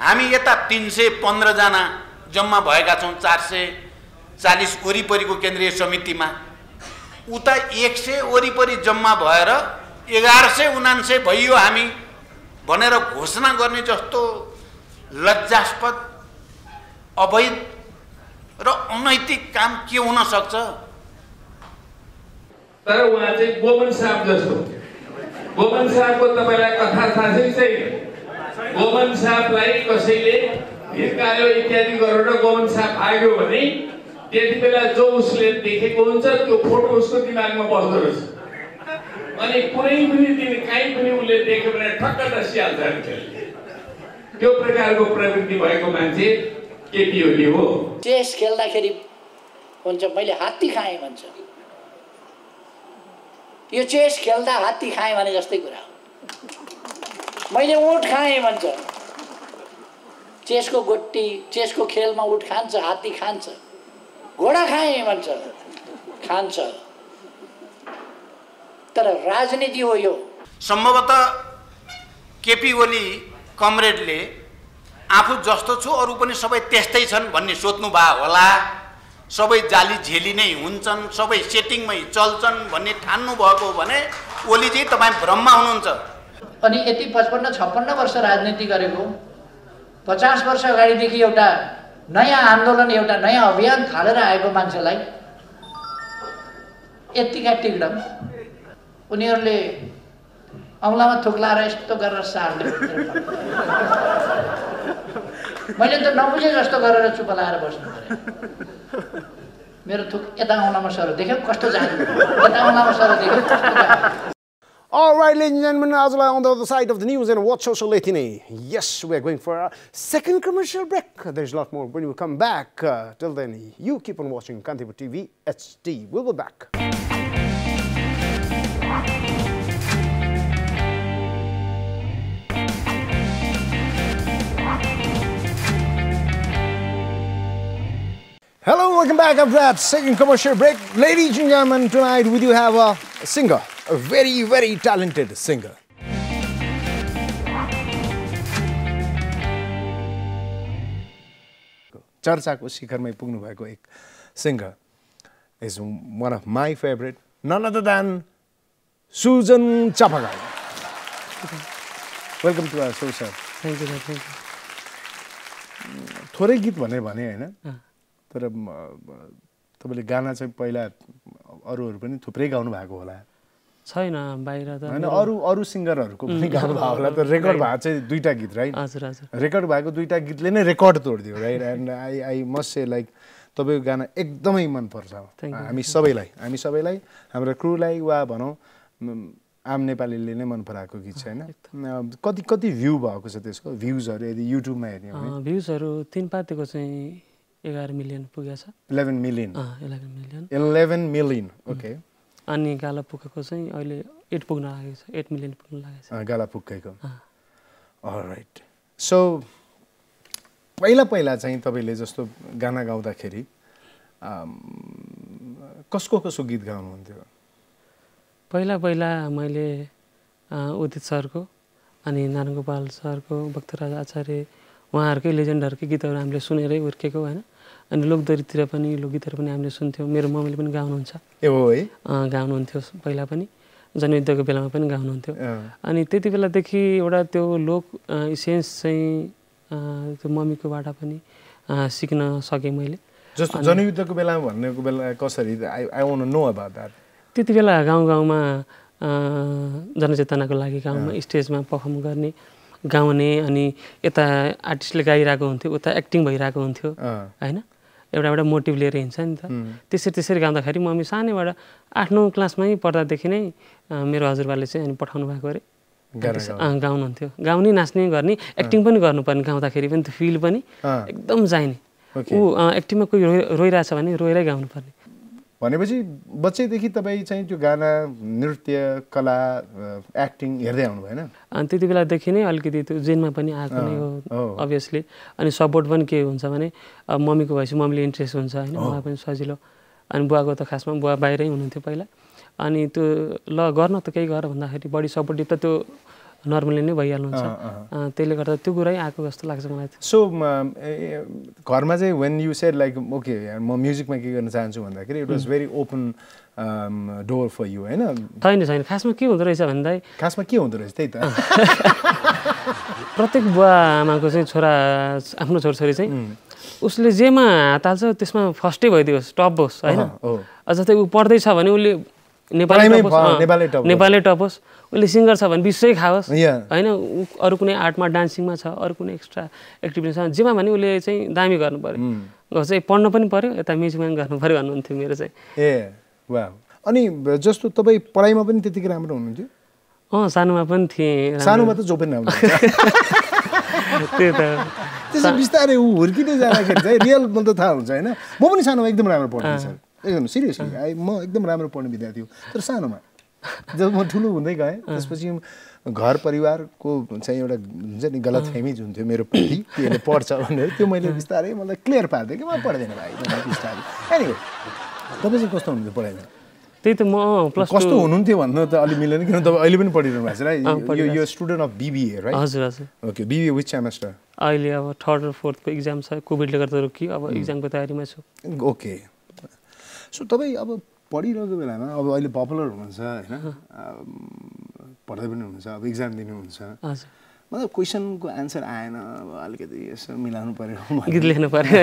हामी यता तिन सय पन्ध्रजना जम्मा भएका छौँ चार सय चालिस वरिपरिको केन्द्रीय समितिमा उता एक सय वरिपरि जम्मा भएर एघार सय उनान्सय भइयो हामी भनेर घोषणा गर्ने जस्तो लज्जास्पद अवैध र अनैतिक काम के हुन सक्छ तर उहाँ चाहिँ गोपन साहब जस्तो गोपन साहबको तपाईँलाई कथा थाहा छैन गोमन सापलाई कसैले हिर्कायो इत्यादि गरेर गोमन साप आयो भने त्यति बेला जो उसले देखेको हुन्छ त्यो फोटो उसको दिमागमा बस्दो रहेछ अनि कुनै पनि दिन काहीँ पनि उसले देख्यो भने ठक्क डसिहाल्छ त्यो प्रकारको प्रवृत्ति भएको मान्छे केपी ओली हो चेस खेल्दाखेरि हुन्छ मैले हात्ती खाएँ भन्छ यो चेस खेल्दा हात्ती खाएँ भने जस्तै कुरा हो मैले उठ खाएँ भन्छ चेसको गोटी चेसको खेलमा उठ खान्छ हात्ती खान्छ घोडा खाएँ भन्छ खान्छ तर राजनीति हो यो सम्भवत केपी ओली कमरेडले आफू जस्तो छु अरू पनि सबै त्यस्तै छन् भन्ने सोध्नु भए होला सबै जाली झेली नै हुन्छन् सबै सेटिङमै चल्छन् भन्ने ठान्नु भएको भने ओली चाहिँ तपाईँ भ्रममा हुनुहुन्छ अनि यति पचपन्न छप्पन्न वर्ष राजनीति गरेको पचास वर्ष अगाडिदेखि एउटा नयाँ आन्दोलन एउटा नयाँ अभियान थालेर आएको मान्छेलाई यत्तिका टिकडम उनीहरूले औँलामा थुक्लाएर यस्तो गरेर सार्ने मैले त नबुझे जस्तो गरेर चुप लाएर बस्नु पऱ्यो मेरो थुक यता औँलामा सर देख्यो कस्तो जाने यता औँलामा सर देख्यो All right, ladies and gentlemen, Azula on the other side of the news and watch social Yes, we're going for a second commercial break. There's a lot more when we come back. Uh, till then, you keep on watching Kantipu TV HD. We'll be back. Hello, welcome back after that second commercial break. Ladies and gentlemen, tonight we do have a singer. a very, very talented singer. चर्चाको शिखरमै पुग्नुभएको एक singer is one of my favourite none other than Sujan Chapagain welcome to our show sir thank you thank you थोरै गीत भनेर भने होइन तर तपाईँले गाना चाहिँ पहिला अरूहरू पनि थुप्रै गाउनु भएको होला छैन बाहिर त होइन अरू अरू सिङ्गरहरूको पनि गाउनु भयो होला त रेकर्ड भएको चाहिँ दुईवटा गीत राइट हजुर हजुर रेकर्ड भएको दुईवटा गीतले नै रेकर्ड तोडिदियो right and I I must say like तपाईँको गाना एकदमै मनपर्छ हामी सबैलाई हामी सबैलाई हाम्रो क्रुलाई वा भनौँ आम नेपालीले नै मन पराएको गीत छ होइन कति कति भ्यू भएको छ त्यसको भ्युजहरू यदि युट्युबमा हेर्ने भ्युजहरू तिन पातेको चाहिँ एघार मिलियन पुगेको छ eleven million eleven million eleven million okay अनि गाला पुगेको चाहिँ अहिले एट पुग्न लागेको छ एट मिलियन पुग्न लागेको छ गाला पुगेको राइट सो पहिला पहिला चाहिँ तपाईँले जस्तो गाना गाउँदाखेरि कसको कसको गीत गाउनुहुन्थ्यो पहिला पहिला मैले उदित सरको अनि नारायण गोपाल सरको भक्तराज आचार्य उहाँहरूकै लेजेन्डहरूकै गीतहरू हामीले सुनेरै हुर्केको होइन अनि लोकदरीतिर पनि लोकगीतहरू पनि हामीले सुन्थ्यौँ मेरो मम्मीले पनि गाउनुहुन्छ ए है गाउनुहुन्थ्यो पहिला पनि जनयुद्धको बेलामा पनि गाउनुहुन्थ्यो अनि त्यति बेलादेखि एउटा त्यो लोक सेन्स चाहिँ त्यो मम्मीकोबाट पनि सिक्न सकेँ मैले जस्तो जनयुद्धको बेलामा भन्नेको बेला कसरी आई नो अबाउट त्यति बेला गाउँ गाउँमा जनचेतनाको लागि गाउँमा स्टेजमा पर्फर्म गर्ने गाउने अनि यता आर्टिस्टले गाइरहेको हुन्थ्यो उता एक्टिङ भइरहेको हुन्थ्यो होइन एउटा एउटा मोटिभ लिएर हिँड्छ नि त त्यसरी त्यसरी गाउँदाखेरि मम्मी सानैबाट आठ नौ क्लासमै पढ्दादेखि नै मेरो हजुरबाले चाहिँ अनि पठाउनु भएको अरे गाउनुहुन्थ्यो गाउने नाच्ने गर्ने एक्टिङ पनि गर्नुपर्ने गाउँदाखेरि पनि त्यो फिल पनि एकदम चाहिने ऊ एक्टिङमा कोही रोइ रोइरहेछ भने रोइरै गाउनुपर्ने भनेपछि बच्चैदेखि तपाईँ चाहिँ त्यो गाना नृत्य कला एक्टिङ हेर्दै आउनु भएन अनि त्यति बेलादेखि नै अलिकति त्यो जेनमा पनि आएको नै हो अभियसली अनि सपोर्ट पनि के हुन्छ भने अब मम्मीको भएपछि मम्मीले इन्ट्रेस्ट हुन्छ होइन उहाँ पनि सजिलो अनि बुवाको त खासमा बुवा बाहिरै हुनुहुन्थ्यो पहिला अनि त्यो ल गर्न त केही गर भन्दाखेरि बढी सपोर्टिभ त त्यो नर्मली नै भइहाल्नुहुन्छ त्यसले गर्दा त्यो कुरै आएको जस्तो लाग्छ मलाई सो घरमा चाहिँ when you said like okay म म्युजिकमा के गर्न चाहन्छु भन्दाखेरि it was very open door for you होइन छैन छैन खासमा के हुँदो रहेछ भन्दा खासमा के हुँदो रहेछ त्यही त प्रत्येक बुवा आमाको चाहिँ छोरा आफ्नो छोराछोरी चाहिँ उसले जेमा हात हाल्छ त्यसमा फर्स्टै भइदियोस् टप होस् होइन जस्तै ऊ पढ्दैछ भने उसले नेपालै टप होस् उसले सिङ्गर छ भने विश्वै खाओस् होइन अरू कुनै आर्टमा डान्सिङमा छ अरू कुनै एक्स्ट्रा एक्टिभिटीमा छ जेमा भने उसले चाहिँ दामी गर्नु पऱ्यो hmm। चाहिँ पढ्न पनि पऱ्यो यता म्युजिकमा पनि गर्नु पऱ्यो भन्नुहुन्थ्यो मेरो चाहिँ ए वा अनि जस्तो तपाईँ पढाइमा पनि त्यतिकै राम्रो हुनुहुन्थ्यो अँ सानोमा पनि थिएँ सानोमा त जो पनि राम्रो त्यही त त्यसो बिस्तारै ऊ हुर्किँदै जाँदाखेरि चाहिँ रियल मतलब थाहा हुन्छ होइन म पनि सानोमा एकदम राम्रो पढ्थेँ सर एकदम सिरियसली आई म एकदम राम्रो पढ्ने विद्यार्थी हो तर सानोमा जब म ठुलो हुँदै गएँ त्यसपछि घर परिवारको चाहिँ एउटा हुन्छ नि गलत फेमिज हुन्थ्यो मेरो प्रति त्यसले पढ्छ भनेर त्यो मैले बिस्तारै मलाई क्लियर पार्थेँ कि म पढ्दैन भाइ बिस्तारै अनि तपाईँ चाहिँ कस्तो हुनुहुन्थ्यो पढाइमा त्यही त म प्लस कस्तो हुनुहुन्थ्यो भन्नु त अलिक मिलेन किन तपाईँ अहिले पनि पढिरहनु भएको छ यो स्टुडेन्ट अफ बिबिए राइट हजुर हजुर ओके बिबिए विच सेमेस्टर अहिले अब थर्ड र फोर्थको इक्जाम छ कोभिडले गर्दा रोकियो अब इक्जामको तयारीमा छु ओके सो तपाईँ अब पढिरहेको बेलामा अब अहिले पपुलर हुनुहुन्छ होइन पढ्दै पनि हुनुहुन्छ अब इक्जाम दिनुहुन्छ मतलब क्वेसनको आन्सर आएन अब अलिकति यसो मिलाउनु पऱ्यो गीत लेख्नु पऱ्यो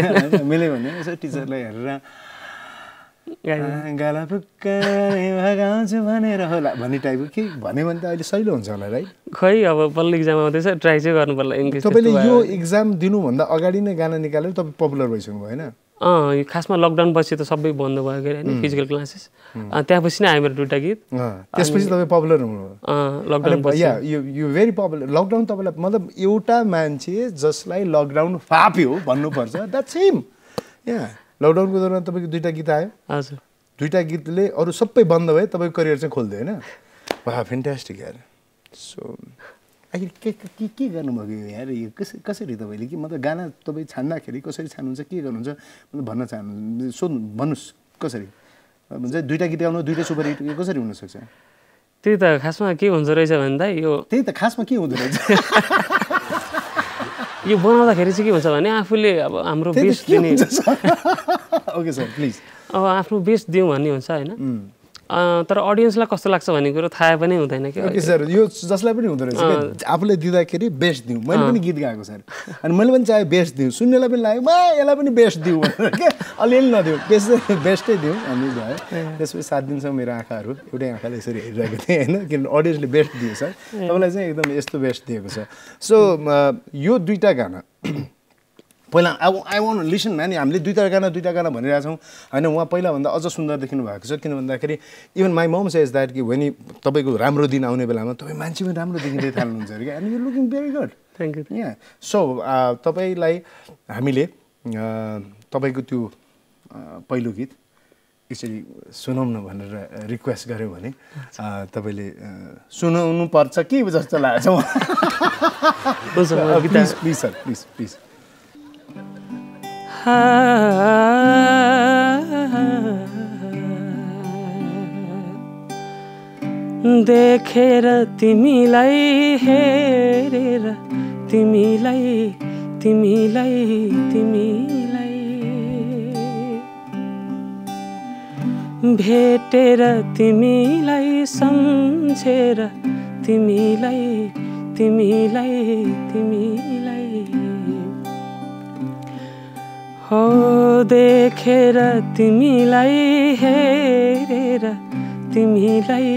मिल्यो भने यसो टिचरलाई हेरेर गाला भगाउँछु भनेर होला भन्ने टाइपको के भन्यो भने त अहिले सहिलो हुन्छ होला राइट खै अब बल्ल इक्जाम आउँदैछ ट्राई चाहिँ गर्नु पर्ला तपाईँले यो इक्जाम दिनुभन्दा अगाडि नै गाना निकालेर तपाईँ पपुलर भइसक्नु भयो होइन अँ खासमा लकडाउनपछि त सबै बन्द भयो के होइन फिजिकल क्लासेस त्यहाँपछि नै आयो मेरो दुइटा गीत त्यसपछि तपाईँ पपुलर हुनु यो भेरी पपुलर लकडाउन तपाईँलाई मतलब एउटा मान्छे जसलाई लकडाउन फाप्यो भन्नुपर्छ द्याट सेम यहाँ लकडाउनको दौरान तपाईँको दुइटा गीत आयो हजुर दुइटा गीतले अरू सबै बन्द भयो तपाईँको करियर चाहिँ खोलिदियो होइन वा फेन्टास्टिक यार सो आखिर के के के गर्नुभयो यार यो कसरी तपाईँले कि मतलब गाना तपाईँ छान्दाखेरि कसरी छान्नुहुन्छ के गर्नुहुन्छ मतलब भन्न चाहनुहुन्छ सोध्नु भन्नुहोस् कसरी भन्छ दुइटा गीत गाउनु दुइटा सुपर हिट कसरी हुनसक्छ त्यही त खासमा के हुँदो रहेछ भन्दा यो त्यही त खासमा के हुँदो रहेछ यो बनाउँदाखेरि चाहिँ के हुन्छ भने आफूले अब हाम्रो बेस्ट दिने ओके सर प्लिज अब आफ्नो बेस्ट दिउँ भन्ने हुन्छ होइन तर अडियन्सलाई कस्तो लाग्छ भन्ने कुरो थाहा पनि हुँदैन कि सर यो जसलाई पनि हुँदो रहेछ आफूले दिँदाखेरि बेस्ट दिउँ मैले पनि गीत गाएको सर अनि मैले पनि चाहे बेस्ट दिउँ सुन्नेलाई पनि लाग्यो बा यसलाई पनि बेस्ट दिउँ क्या अलिअलि नदिउँ बेस्ट बेस्टै दिउँ हामी भयो त्यसपछि सात दिनसम्म मेरो आँखाहरू एउटै आँखाले यसरी हेरिरहेको थिएँ होइन किनभने अडियन्सले बेस्ट दियो सर तपाईँलाई चाहिँ एकदम यस्तो बेस्ट दिएको छ सो यो दुईवटा गाना पहिला अब आई वान्ट लिसन म्यान हामीले दुईवटा गाना दुईवटा गाना भनिरहेको छौँ होइन उहाँ पहिलाभन्दा अझ सुन्दर देखिनु भएको छ किन भन्दाखेरि even my mom says that कि वेन तपाईँको राम्रो दिन आउने बेलामा तपाईँ मान्छे पनि राम्रो देखिँदै थाल्नुहुन्छ अरे क्या and you looking very good thank you यहाँ सो तपाईँलाई हामीले तपाईँको त्यो पहिलो गीत यसरी सुनाउन भनेर रिक्वेस्ट गऱ्यो भने तपाईँले सुनाउनु पर्छ कि जस्तो लाग्छ please please sir please please देखेर तिमीलाई हेरेर तिमीलाई तिमीलाई तिमीलाई भेटेर तिमीलाई सम्झेर तिमीलाई तिमीलाई तिमीलाई हो देखेर तिमीलाई हेरेर तिमीलाई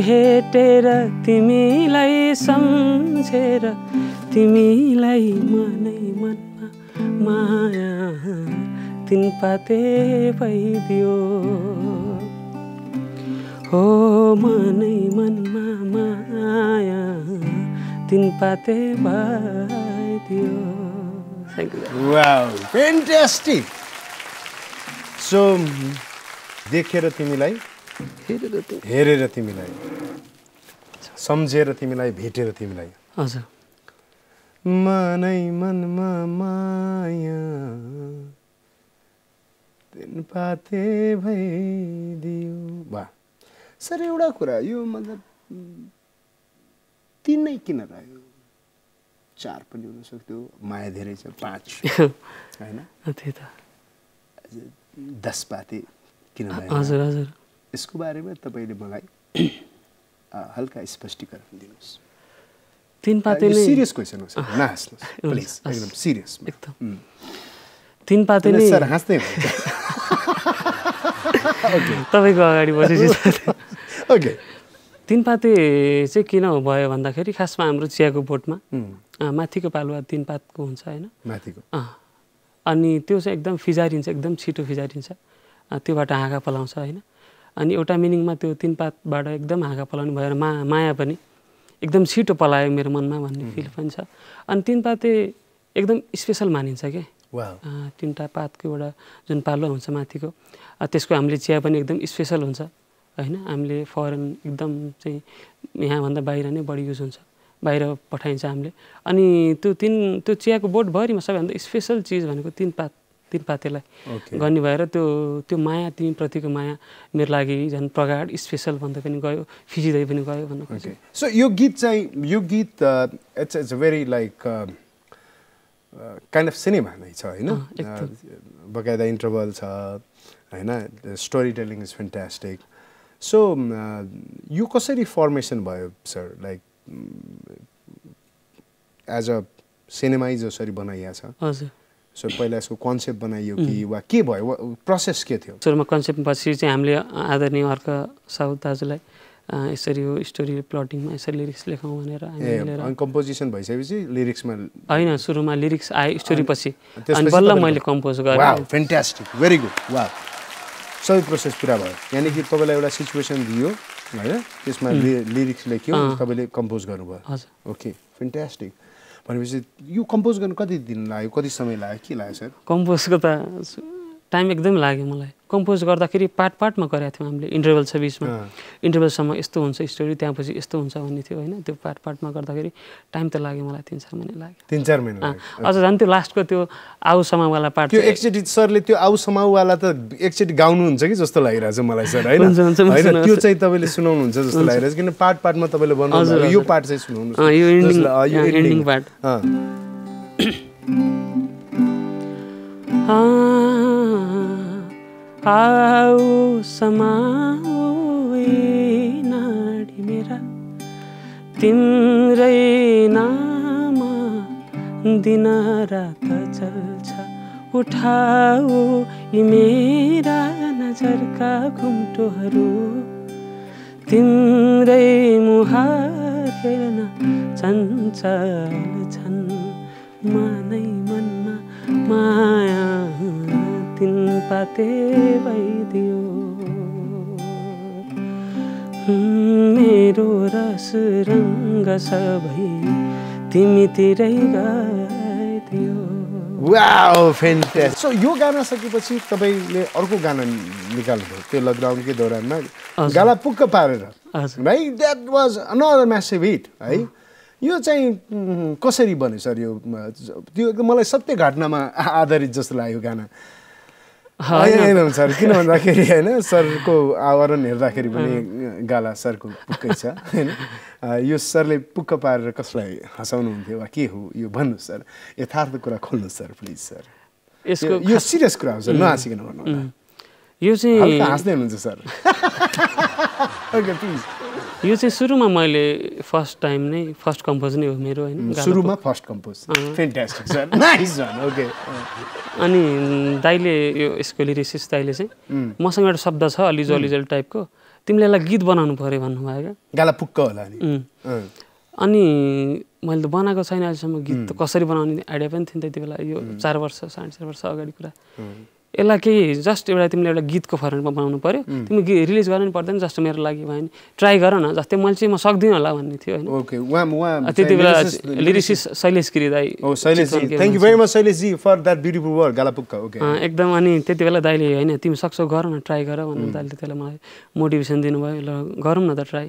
भेटेर तिमीलाई सम्झेर तिमीलाई मनै मनमा माया तिन पाते भइदियो हो मनै मनमा माया तिन पाते भइदियो Thank you. Wow, fantastic. So देखेर तिमीलाई हेरेर तिमीलाई सम्झेर तिमीलाई भेटेर तिमीलाई हजुर मनै मनमा माया दिन पाते भइदियो वा सर एउटा कुरा यो मतलब तिनै किन रह्यो चार पनि हुन सक्थ्यो माया धेरै छ पाँच होइन त्यही त दस पाते किन हजुर हजुर यसको बारेमा तपाईँले मलाई हल्का स्पष्टीकरण दिनुहोस् तिन पाते सिरियस क्वेसन हो प्लिज एकदम सिरियस एकदम तिन पाते नै सर हाँस्दै तपाईँको अगाडि बसेपछि ओके तिन पाते चाहिँ किन भयो भन्दाखेरि खासमा हाम्रो चियाको बोटमा माथिको पालुवा तिन पातको हुन्छ होइन माथिको अनि त्यो चाहिँ एकदम फिजारिन्छ एकदम छिटो फिजारिन्छ त्योबाट हाँगा पलाउँछ होइन अनि एउटा मिनिङमा त्यो तिन पातबाट एकदम हाँगा पलाउने भएर मा माया पनि एकदम छिटो पलायो मेरो मनमा भन्ने फिल पनि छ अनि तिन पाते एकदम स्पेसल मानिन्छ क्या तिनवटा पातको एउटा जुन पालुवा हुन्छ माथिको त्यसको हामीले चिया पनि एकदम स्पेसल हुन्छ होइन हामीले फरेन एकदम चाहिँ यहाँभन्दा बाहिर नै बढी युज हुन्छ बाहिर पठाइन्छ हामीले अनि त्यो तिन त्यो चियाको बोट भरिमा सबैभन्दा स्पेसल चिज भनेको तिन पात तिन पातेलाई गर्ने भएर त्यो त्यो माया तिमीप्रतिको माया मेरो लागि झन् प्रगाड स्पेसल भन्दा पनि गयो फिजिँदै पनि गयो भन्नु सो यो गीत चाहिँ यो गीत it's it's very like kind of cinema नै छ होइन uh, बकायदा इन्टरभल छ होइन story telling is fantastic so यो कसरी फर्मेसन भयो सर लाइक एज अ सिनेमाइ जसरी बनाइएको छ सो पहिला यसको कन्सेप्ट बनाइयो कि वा के भयो वा प्रोसेस के थियो सुरुमा कन्सेप्ट पछि चाहिँ हामीले आदरणीय अर्क साउद दाजुलाई यसरी यो स्टोरी प्लटिङमा यसरी लिरिक्स लेखौँ भनेर कम्पोजिसन भइसकेपछि लिरिक्समा होइन सुरुमा लिरिक्स आयो स्टोरी पछि अनि बल्ल मैले कम्पोज गरेँ फेन्टास्टिक भेरी गुड वा सबै प्रोसेस पुरा भयो यानि कि तपाईँलाई एउटा सिचुएसन दियो होइन त्यसमा लिरिक्स लेख्यो तपाईँले कम्पोज गर्नुभयो ओके फेन्ट्यास्टिक भनेपछि यो कम्पोज गर्नु कति दिन लाग्यो कति समय लाग्यो के लाग्यो सर कम्पोजको त टाइम एकदम लाग्यो मलाई कम्पोज गर्दाखेरि पार्ट पार्टमा गरेका थियौँ हामीले इन्टरभल छ बिचमा इन्टरभलसम्म यस्तो हुन्छ स्टोरी त्यहाँपछि यस्तो हुन्छ भन्ने थियो होइन त्यो पार्ट पार्टमा गर्दाखेरि टाइम त लाग्यो मलाई तिन चार महिना लाग्यो तिन चार महिना अझ झन् त्यो लास्टको त्यो आउ समाउवाला पार्ट त्यो एकचोटि सरले त्यो आउ समाउवाला त एकचोटि गाउनुहुन्छ कि जस्तो लागिरहेको छ मलाई सर होइन त्यो चाहिँ तपाईँले सुनाउनुहुन्छ जस्तो लागिरहेछ किन पार्ट पार्टमा तपाईँले बनाउनु यो पार्ट चाहिँ सुनाउनु पार्ट आओ समाओ नाडी मेरा तिम्रै नाम दिन रात चल्छ उठाओ मेरा नजरका घुम्टोहरू तिम्रै मुहार हेर्न चञ्चल छन् मनै मनमा माया दिन पाते भइदियो मेरो रस रङ्ग सबै तिमीतिरै गइदियो सो यो गाना सकेपछि तपाईँले अर्को गाना निकाल्नुभयो त्यो लकडाउनकै दौरानमा गाला पुक्क पारेर है that was another massive hit है यो चाहिँ कसरी बन्यो सर यो त्यो एकदम मलाई सत्य घटनामा आधारित जस्तो लाग्यो गाना होइन होइन सर किन भन्दाखेरि होइन सरको आवरण हेर्दाखेरि पनि गाला सरको पुक्कै छ होइन यो सरले पुक्क पारेर कसलाई हँसाउनुहुन्थ्यो वा के हो यो भन्नु सर यथार्थ कुरा खोल्नु सर प्लिज सर यसको यो सिरियस कुरा हो सर नहाँसिकन भन्नु यो चाहिँ हाँस्दै हुनुहुन्छ सर ओके प्लिज यो चाहिँ सुरुमा मैले फर्स्ट टाइम नै फर्स्ट कम्पोज नै हो मेरो होइन सुरुमा फर्स्ट कम्पोज ओके अनि दाइले यो यसको लिरिसिस दाइले चाहिँ मसँग एउटा शब्द छ अलिजो अलिजल टाइपको तिमीले यसलाई गीत बनाउनु पऱ्यो भन्नुभयो क्या पुक्क होला अनि मैले त बनाएको छैन अहिलेसम्म गीत कसरी बनाउने आइडिया पनि थिएन त्यति बेला यो चार वर्ष साढे चार वर्ष अगाडि कुरा यसलाई केही जस्ट एउटा तिमीले एउटा गीतको फर्मेटमा बनाउनु पऱ्यो तिमी गीत रिलिज गर्नु नि पर्दैन जस्तो मेरो लागि भयो नि ट्राई गर न जस्तै मैले चाहिँ म सक्दिनँ होला भन्ने थियो होइन त्यति बेला लिरिसिस शैलेश ओके एकदम अनि त्यति बेला दाइले होइन तिमी सक्छौ गर न ट्राई गर भनेर दाइले त्यसलाई मलाई मोटिभेसन दिनुभयो ल गरौँ न त ट्राई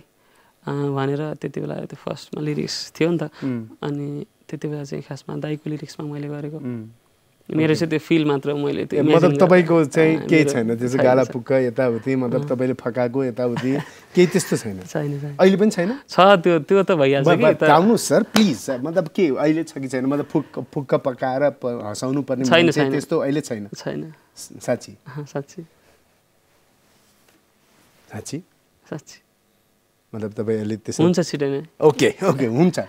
भनेर त्यति बेला त्यो फर्स्टमा लिरिक्स थियो नि त अनि त्यति बेला चाहिँ खासमा दाईको लिरिक्समा मैले गरेको मेरो चाहिँ त्यो फिल मात्र मैले त्यो मतलब तपाईँको चाहिँ केही छैन चाहिँ गाला पुक्क यताउति मतलब तपाईँले फकाएको यताउति केही त्यस्तो छैन छैन अहिले पनि छैन छ त्यो त्यो त भइहाल्छ आउनुहोस् सर प्लिज मतलब के अहिले छ कि छैन मतलब फुक्क फुक्क पकाएर हँसाउनु पर्ने छैन त्यस्तो अहिले छैन छैन साँच्ची साँच्ची साँच्ची साँच्ची मतलब तपाईँ अहिले त्यस्तो हुन्छ छिटै नै ओके ओके हुन्छ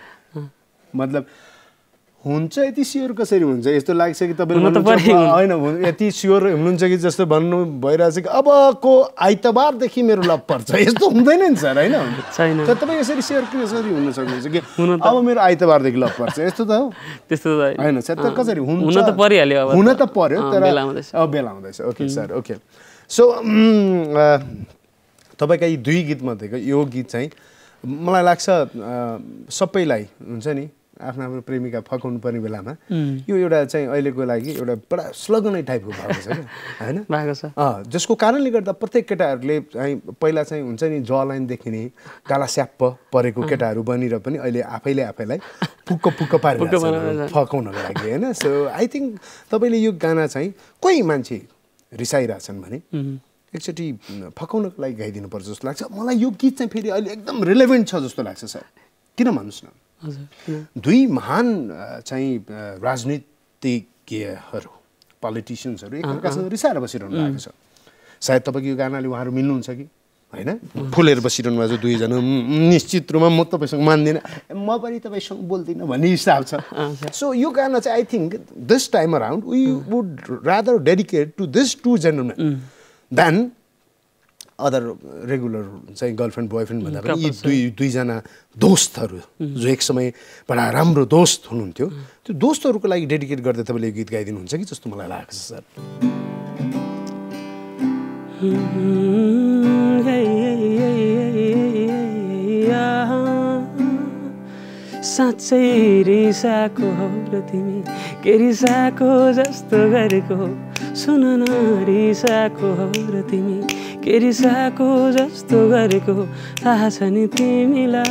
मतलब हुन्छ यति स्योर कसरी हुन्छ यस्तो लाग्छ कि तपाईँ होइन यति स्योर हुनुहुन्छ कि जस्तो भन्नु भइरहेछ कि अबको आइतबारदेखि मेरो लभ पर्छ यस्तो हुँदैन नि सर होइन तर तपाईँ यसरी स्योर कसरी हुन सक्नुहुन्छ कि अब मेरो आइतबारदेखि लभ पर्छ यस्तो त हो त्यस्तो त होइन सर तर कसरी हुन त परिहाल्यो हुन त पर्यो तर बेला हुँदैछ ओके सर ओके सो तपाईँका यी दुई गीतमध्येको यो गीत चाहिँ मलाई लाग्छ सबैलाई हुन्छ नि आफ्नो आफ्नो प्रेमिका फकाउनु पर्ने बेलामा यो एउटा चाहिँ अहिलेको लागि एउटा बडा स्लगनै टाइपको भएको छ होइन जसको कारणले गर्दा प्रत्येक केटाहरूले चाहिँ पहिला चाहिँ हुन्छ नि ज लाइन देखिने कालास्याप्प परेको केटाहरू बनिर पनि अहिले आफैले आफैलाई पुक्क पुक्क पारेर फकाउनको लागि होइन सो आई थिङ्क तपाईँले यो गाना चाहिँ कोही मान्छे रिसाइरहेछन् भने एकचोटि फकाउनको लागि गाइदिनु पर्छ जस्तो लाग्छ मलाई यो गीत चाहिँ फेरि अहिले एकदम रिलेभेन्ट छ जस्तो लाग्छ सर किन भन्नुहोस् न दुई महान चाहिँ राजनीतिज्ञहरू पोलिटिसियन्सहरू एकअर्कासँग रिसाएर बसिरहनु भएको छ सायद तपाईँको यो गानाले उहाँहरू मिल्नुहुन्छ कि होइन फुलेर बसिरहनु भएको छ दुईजना निश्चित रूपमा म तपाईँसँग मान्दिनँ म पनि तपाईँसँग बोल्दिनँ भन्ने हिसाब छ सो यो गाना चाहिँ I think this time around we would rather dedicate to this two gentlemen than other regular चाहिँ गर्लफ्रेन्ड बोयफ्रेन्ड भन्दा पनि यी दुई दुईजना दोस्तहरू जो एक समय बडा राम्रो दोस्त हुनुहुन्थ्यो त्यो दोस्तहरूको लागि डेडिकेट गर्दै तपाईँले गीत गाइदिनुहुन्छ कि जस्तो मलाई लाग्छ सर साँच्चै रिसाको र तिमी के रिसाको जस्तो गरेको सुन न रिसाको तिमी केरिसाको जस्तो गरेको थाहा छ नि तिमीलाई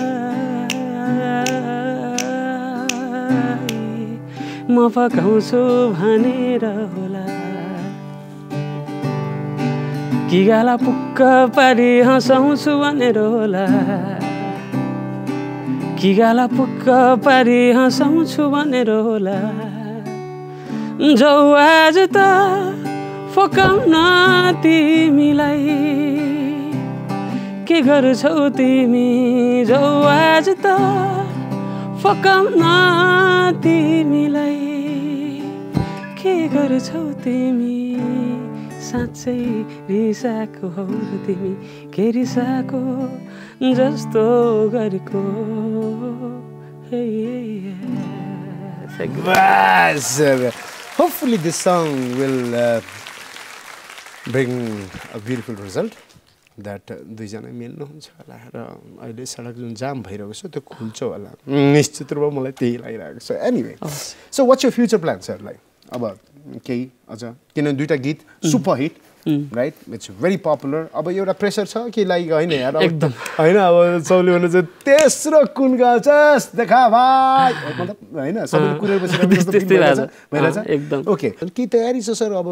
म पकाउँछु भनेर होला किगाला पुक्क पारि हँसाउँछु भनेर होला किगाला पुक्क पारि हँसाउँछु भनेर होला जौ आज त न तिमीलाई के गर्छौ तिमी जौ आज त न तिमीलाई के गर्छौ तिमी साँच्चै रिसाएको हौ तिमी के रिसाएको जस्तो गरेको Hopefully, this song will uh, bring a beautiful result that दुईजना मिल्नुहुन्छ होला र अहिले सडक जुन जाम भइरहेको छ त्यो खुल्छ होला निश्चित रूपमा मलाई त्यही लागिरहेको छ anyway so what's you future plan सरलाई अब केही अझ किनभने दुइटा गीत super hit right it's very popular अब एउटा प्रेसर छ कि लाइक होइन यार एकदम होइन अब सबले भन्नु चाहिँ तेस्रो कुन गाउँछस् देखा भाइ मतलब होइन एकदम ओके के तयारी छ सर अब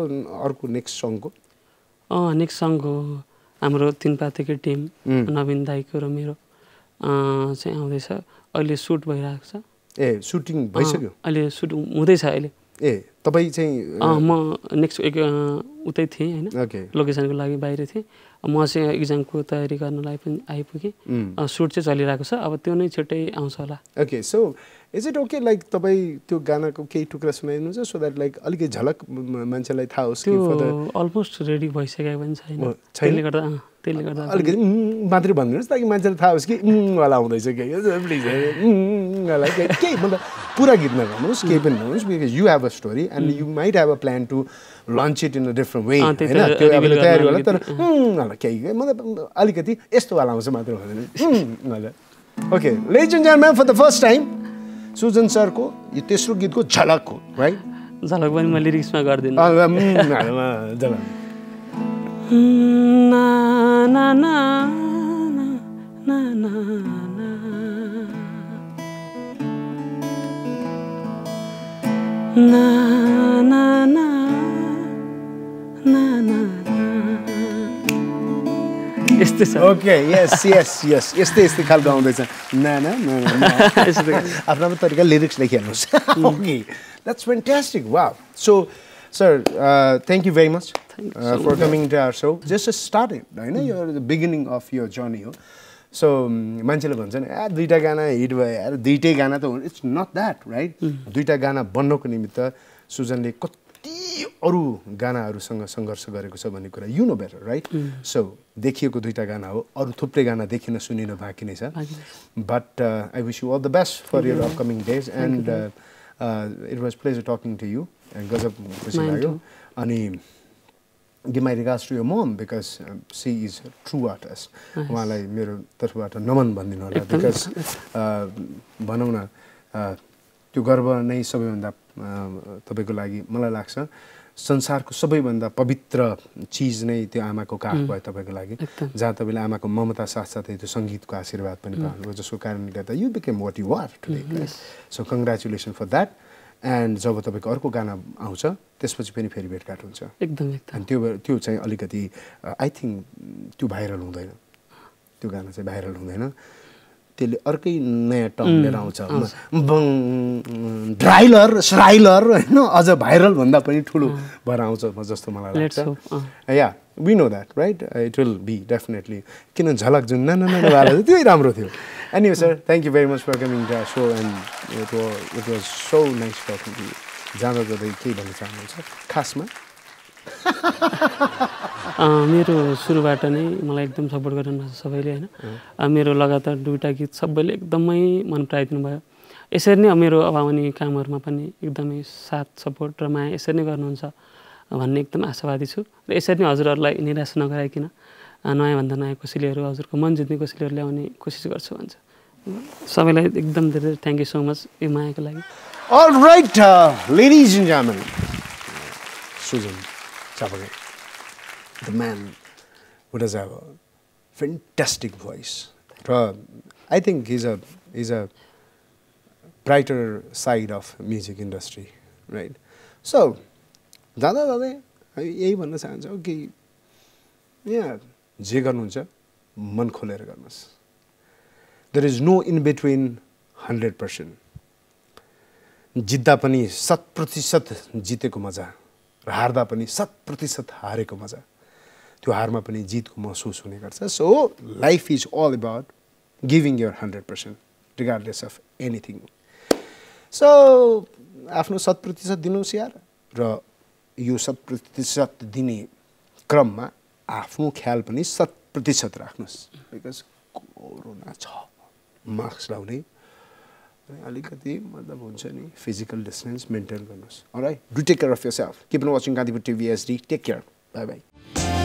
अर्को नेक्स्ट सङ्गको अनेक सङ्घ हो हाम्रो पातेकै टिम नवीन दाईको र मेरो चाहिँ आउँदैछ अहिले सुट भइरहेको छ ए सुटिङ भइसक्यो अहिले सुट हुँदैछ अहिले ए तपाईँ चाहिँ म नेक्स्ट एक उतै थिएँ होइन लोकेसनको लागि बाहिर थिएँ म चाहिँ इक्जामको तयारी गर्नलाई पनि आइपुगेँ सुट चाहिँ चलिरहेको छ अब त्यो नै छिट्टै आउँछ होला okay so is it okay like तपाईँ त्यो गानाको केही टुक्रा सुनाइदिनु सो द्याट लाइक अलिकति झलक मान्छेलाई थाहा होस् अलमोस्ट रेडी भइसकेको पनि छैन छैन त्यसले गर्दा अलिकति मात्रै भनिदिनुहोस् ताकि मान्छेलाई थाहा होस् कि वाला हुँदैछ केही प्लिज केही मतलब पुरा गीत नगाउनुहोस् केही पनि नहोस् because you have a story and you might have a plan to launch it in a different way होइन त्यो तयारी होला तर केही मतलब अलिकति यस्तो वाला आउँछ मात्र हुँदैन होला okay legend for the first time Sujan सरको यो तेस्रो गीतको झलक हो राइट झलक पनि म लिरिक्समा गर्दिनँ na na na na na यस्तै छ ओके यस यस यस यस्तै यस्तै खालको आउँदैछ नाना आफ्नो आफ्नो तरिका लिरिक्स लेखिहाल्नुहोस् ओके द्याट्स फ्यान्टास्टिक वा so sir thank you very much for coming to our so just start होइन यो बिगिनिङ अफ यो जर्नी हो सो मान्छेले भन्छ नि ए दुइटा गाना हिट भयो यार दुइटै गाना त इट्स नट द्याट राइट दुइटा गाना बन्नको निमित्त सुजनले कति कति अरू गानाहरूसँग सङ्घर्ष गरेको छ भन्ने कुरा you know better right so देखिएको दुईवटा गाना हो अरू थुप्रै गाना देखिन सुनिन बाँकी नै छ but I wish you all the best for your upcoming days and it was pleasure talking to you and गजब खुसी लाग्यो अनि give my regards to your mom because she is true artist उहाँलाई मेरो तर्फबाट नमन भनिदिनु होला बिकज uh, भनौँ न uh, त्यो गर्व नै सबैभन्दा तपाईँको लागि मलाई लाग्छ संसारको सबैभन्दा पवित्र चिज नै त्यो आमाको काख भयो तपाईँको लागि जहाँ तपाईँले आमाको ममता साथसाथै त्यो सङ्गीतको आशीर्वाद पनि पाउनुभयो जसको कारणले गर्दा you became what you are today so congratulation for that and जब तपाईँको अर्को गाना आउँछ त्यसपछि पनि फेरि भेटघाट हुन्छ एकदम अनि त्यो त्यो चाहिँ अलिकति आई थिङ्क त्यो भाइरल हुँदैन त्यो गाना चाहिँ भाइरल हुँदैन त्यसले अर्कै नयाँ टर्म लिएर आउँछ ड्राइलर स्राइलर होइन अझ भाइरल भन्दा पनि ठुलो भएर आउँछ जस्तो मलाई लाग्छ yeah we know that right it will be definitely किन झलक जुन नाना नाना वाला थियो त्यही राम्रो थियो any sir thank you very much for coming the so and it was so nice जाँदा जाँदै केही भन्न चाहनुहुन्छ खासमा मेरो सुरुबाट नै मलाई एकदम सपोर्ट गरिरहनु भएको छ सबैले होइन मेरो लगातार दुईवटा गीत सबैले एकदमै मन पराइदिनु भयो यसरी नै मेरो अब आउने कामहरूमा पनि एकदमै साथ सपोर्ट र माया यसरी नै गर्नुहुन्छ भन्ने एकदम आशावादी छु र यसरी नै हजुरहरूलाई निराश नगराइकन नयाँभन्दा नयाँ कोसिलीहरू हजुरको मन जित्ने कोसिलीहरू ल्याउने कोसिस गर्छु भन्छ सबैलाई एकदम धेरै थ्याङ्क यू सो मच यो मायाको लागि All right, uh, ladies and gentlemen, तपाईँको the man what is have a fantastic voice र I think is a is a brighter side of music industry right so जाँदा जाँदै हामी यही भन्न चाहन्छौँ कि यहाँ जे गर्नुहुन्छ मन खोलेर गर्नुहोस् there is no in between hundred percent जित्दा पनि शत प्रतिशत जितेको मजा र हार्दा पनि शत प्रतिशत हारेको मजा त्यो हारमा पनि जितको महसुस हुने गर्छ so life is all about giving your hundred percent regardless of anything so आफ्नो शत प्रतिशत दिनुहोस् यार र यो शत प्रतिशत दिने क्रममा आफ्नो ख्याल पनि शत प्रतिशत राख्नुहोस् बिकज कोरोना छ मास्क लाउने अलिकति मतलब हुन्छ नि फिजिकल डिस्टेन्स मेन्टेन गर्नुहोस् हराइ do take care of yourself keep watching Kantipur TV SD take care bye by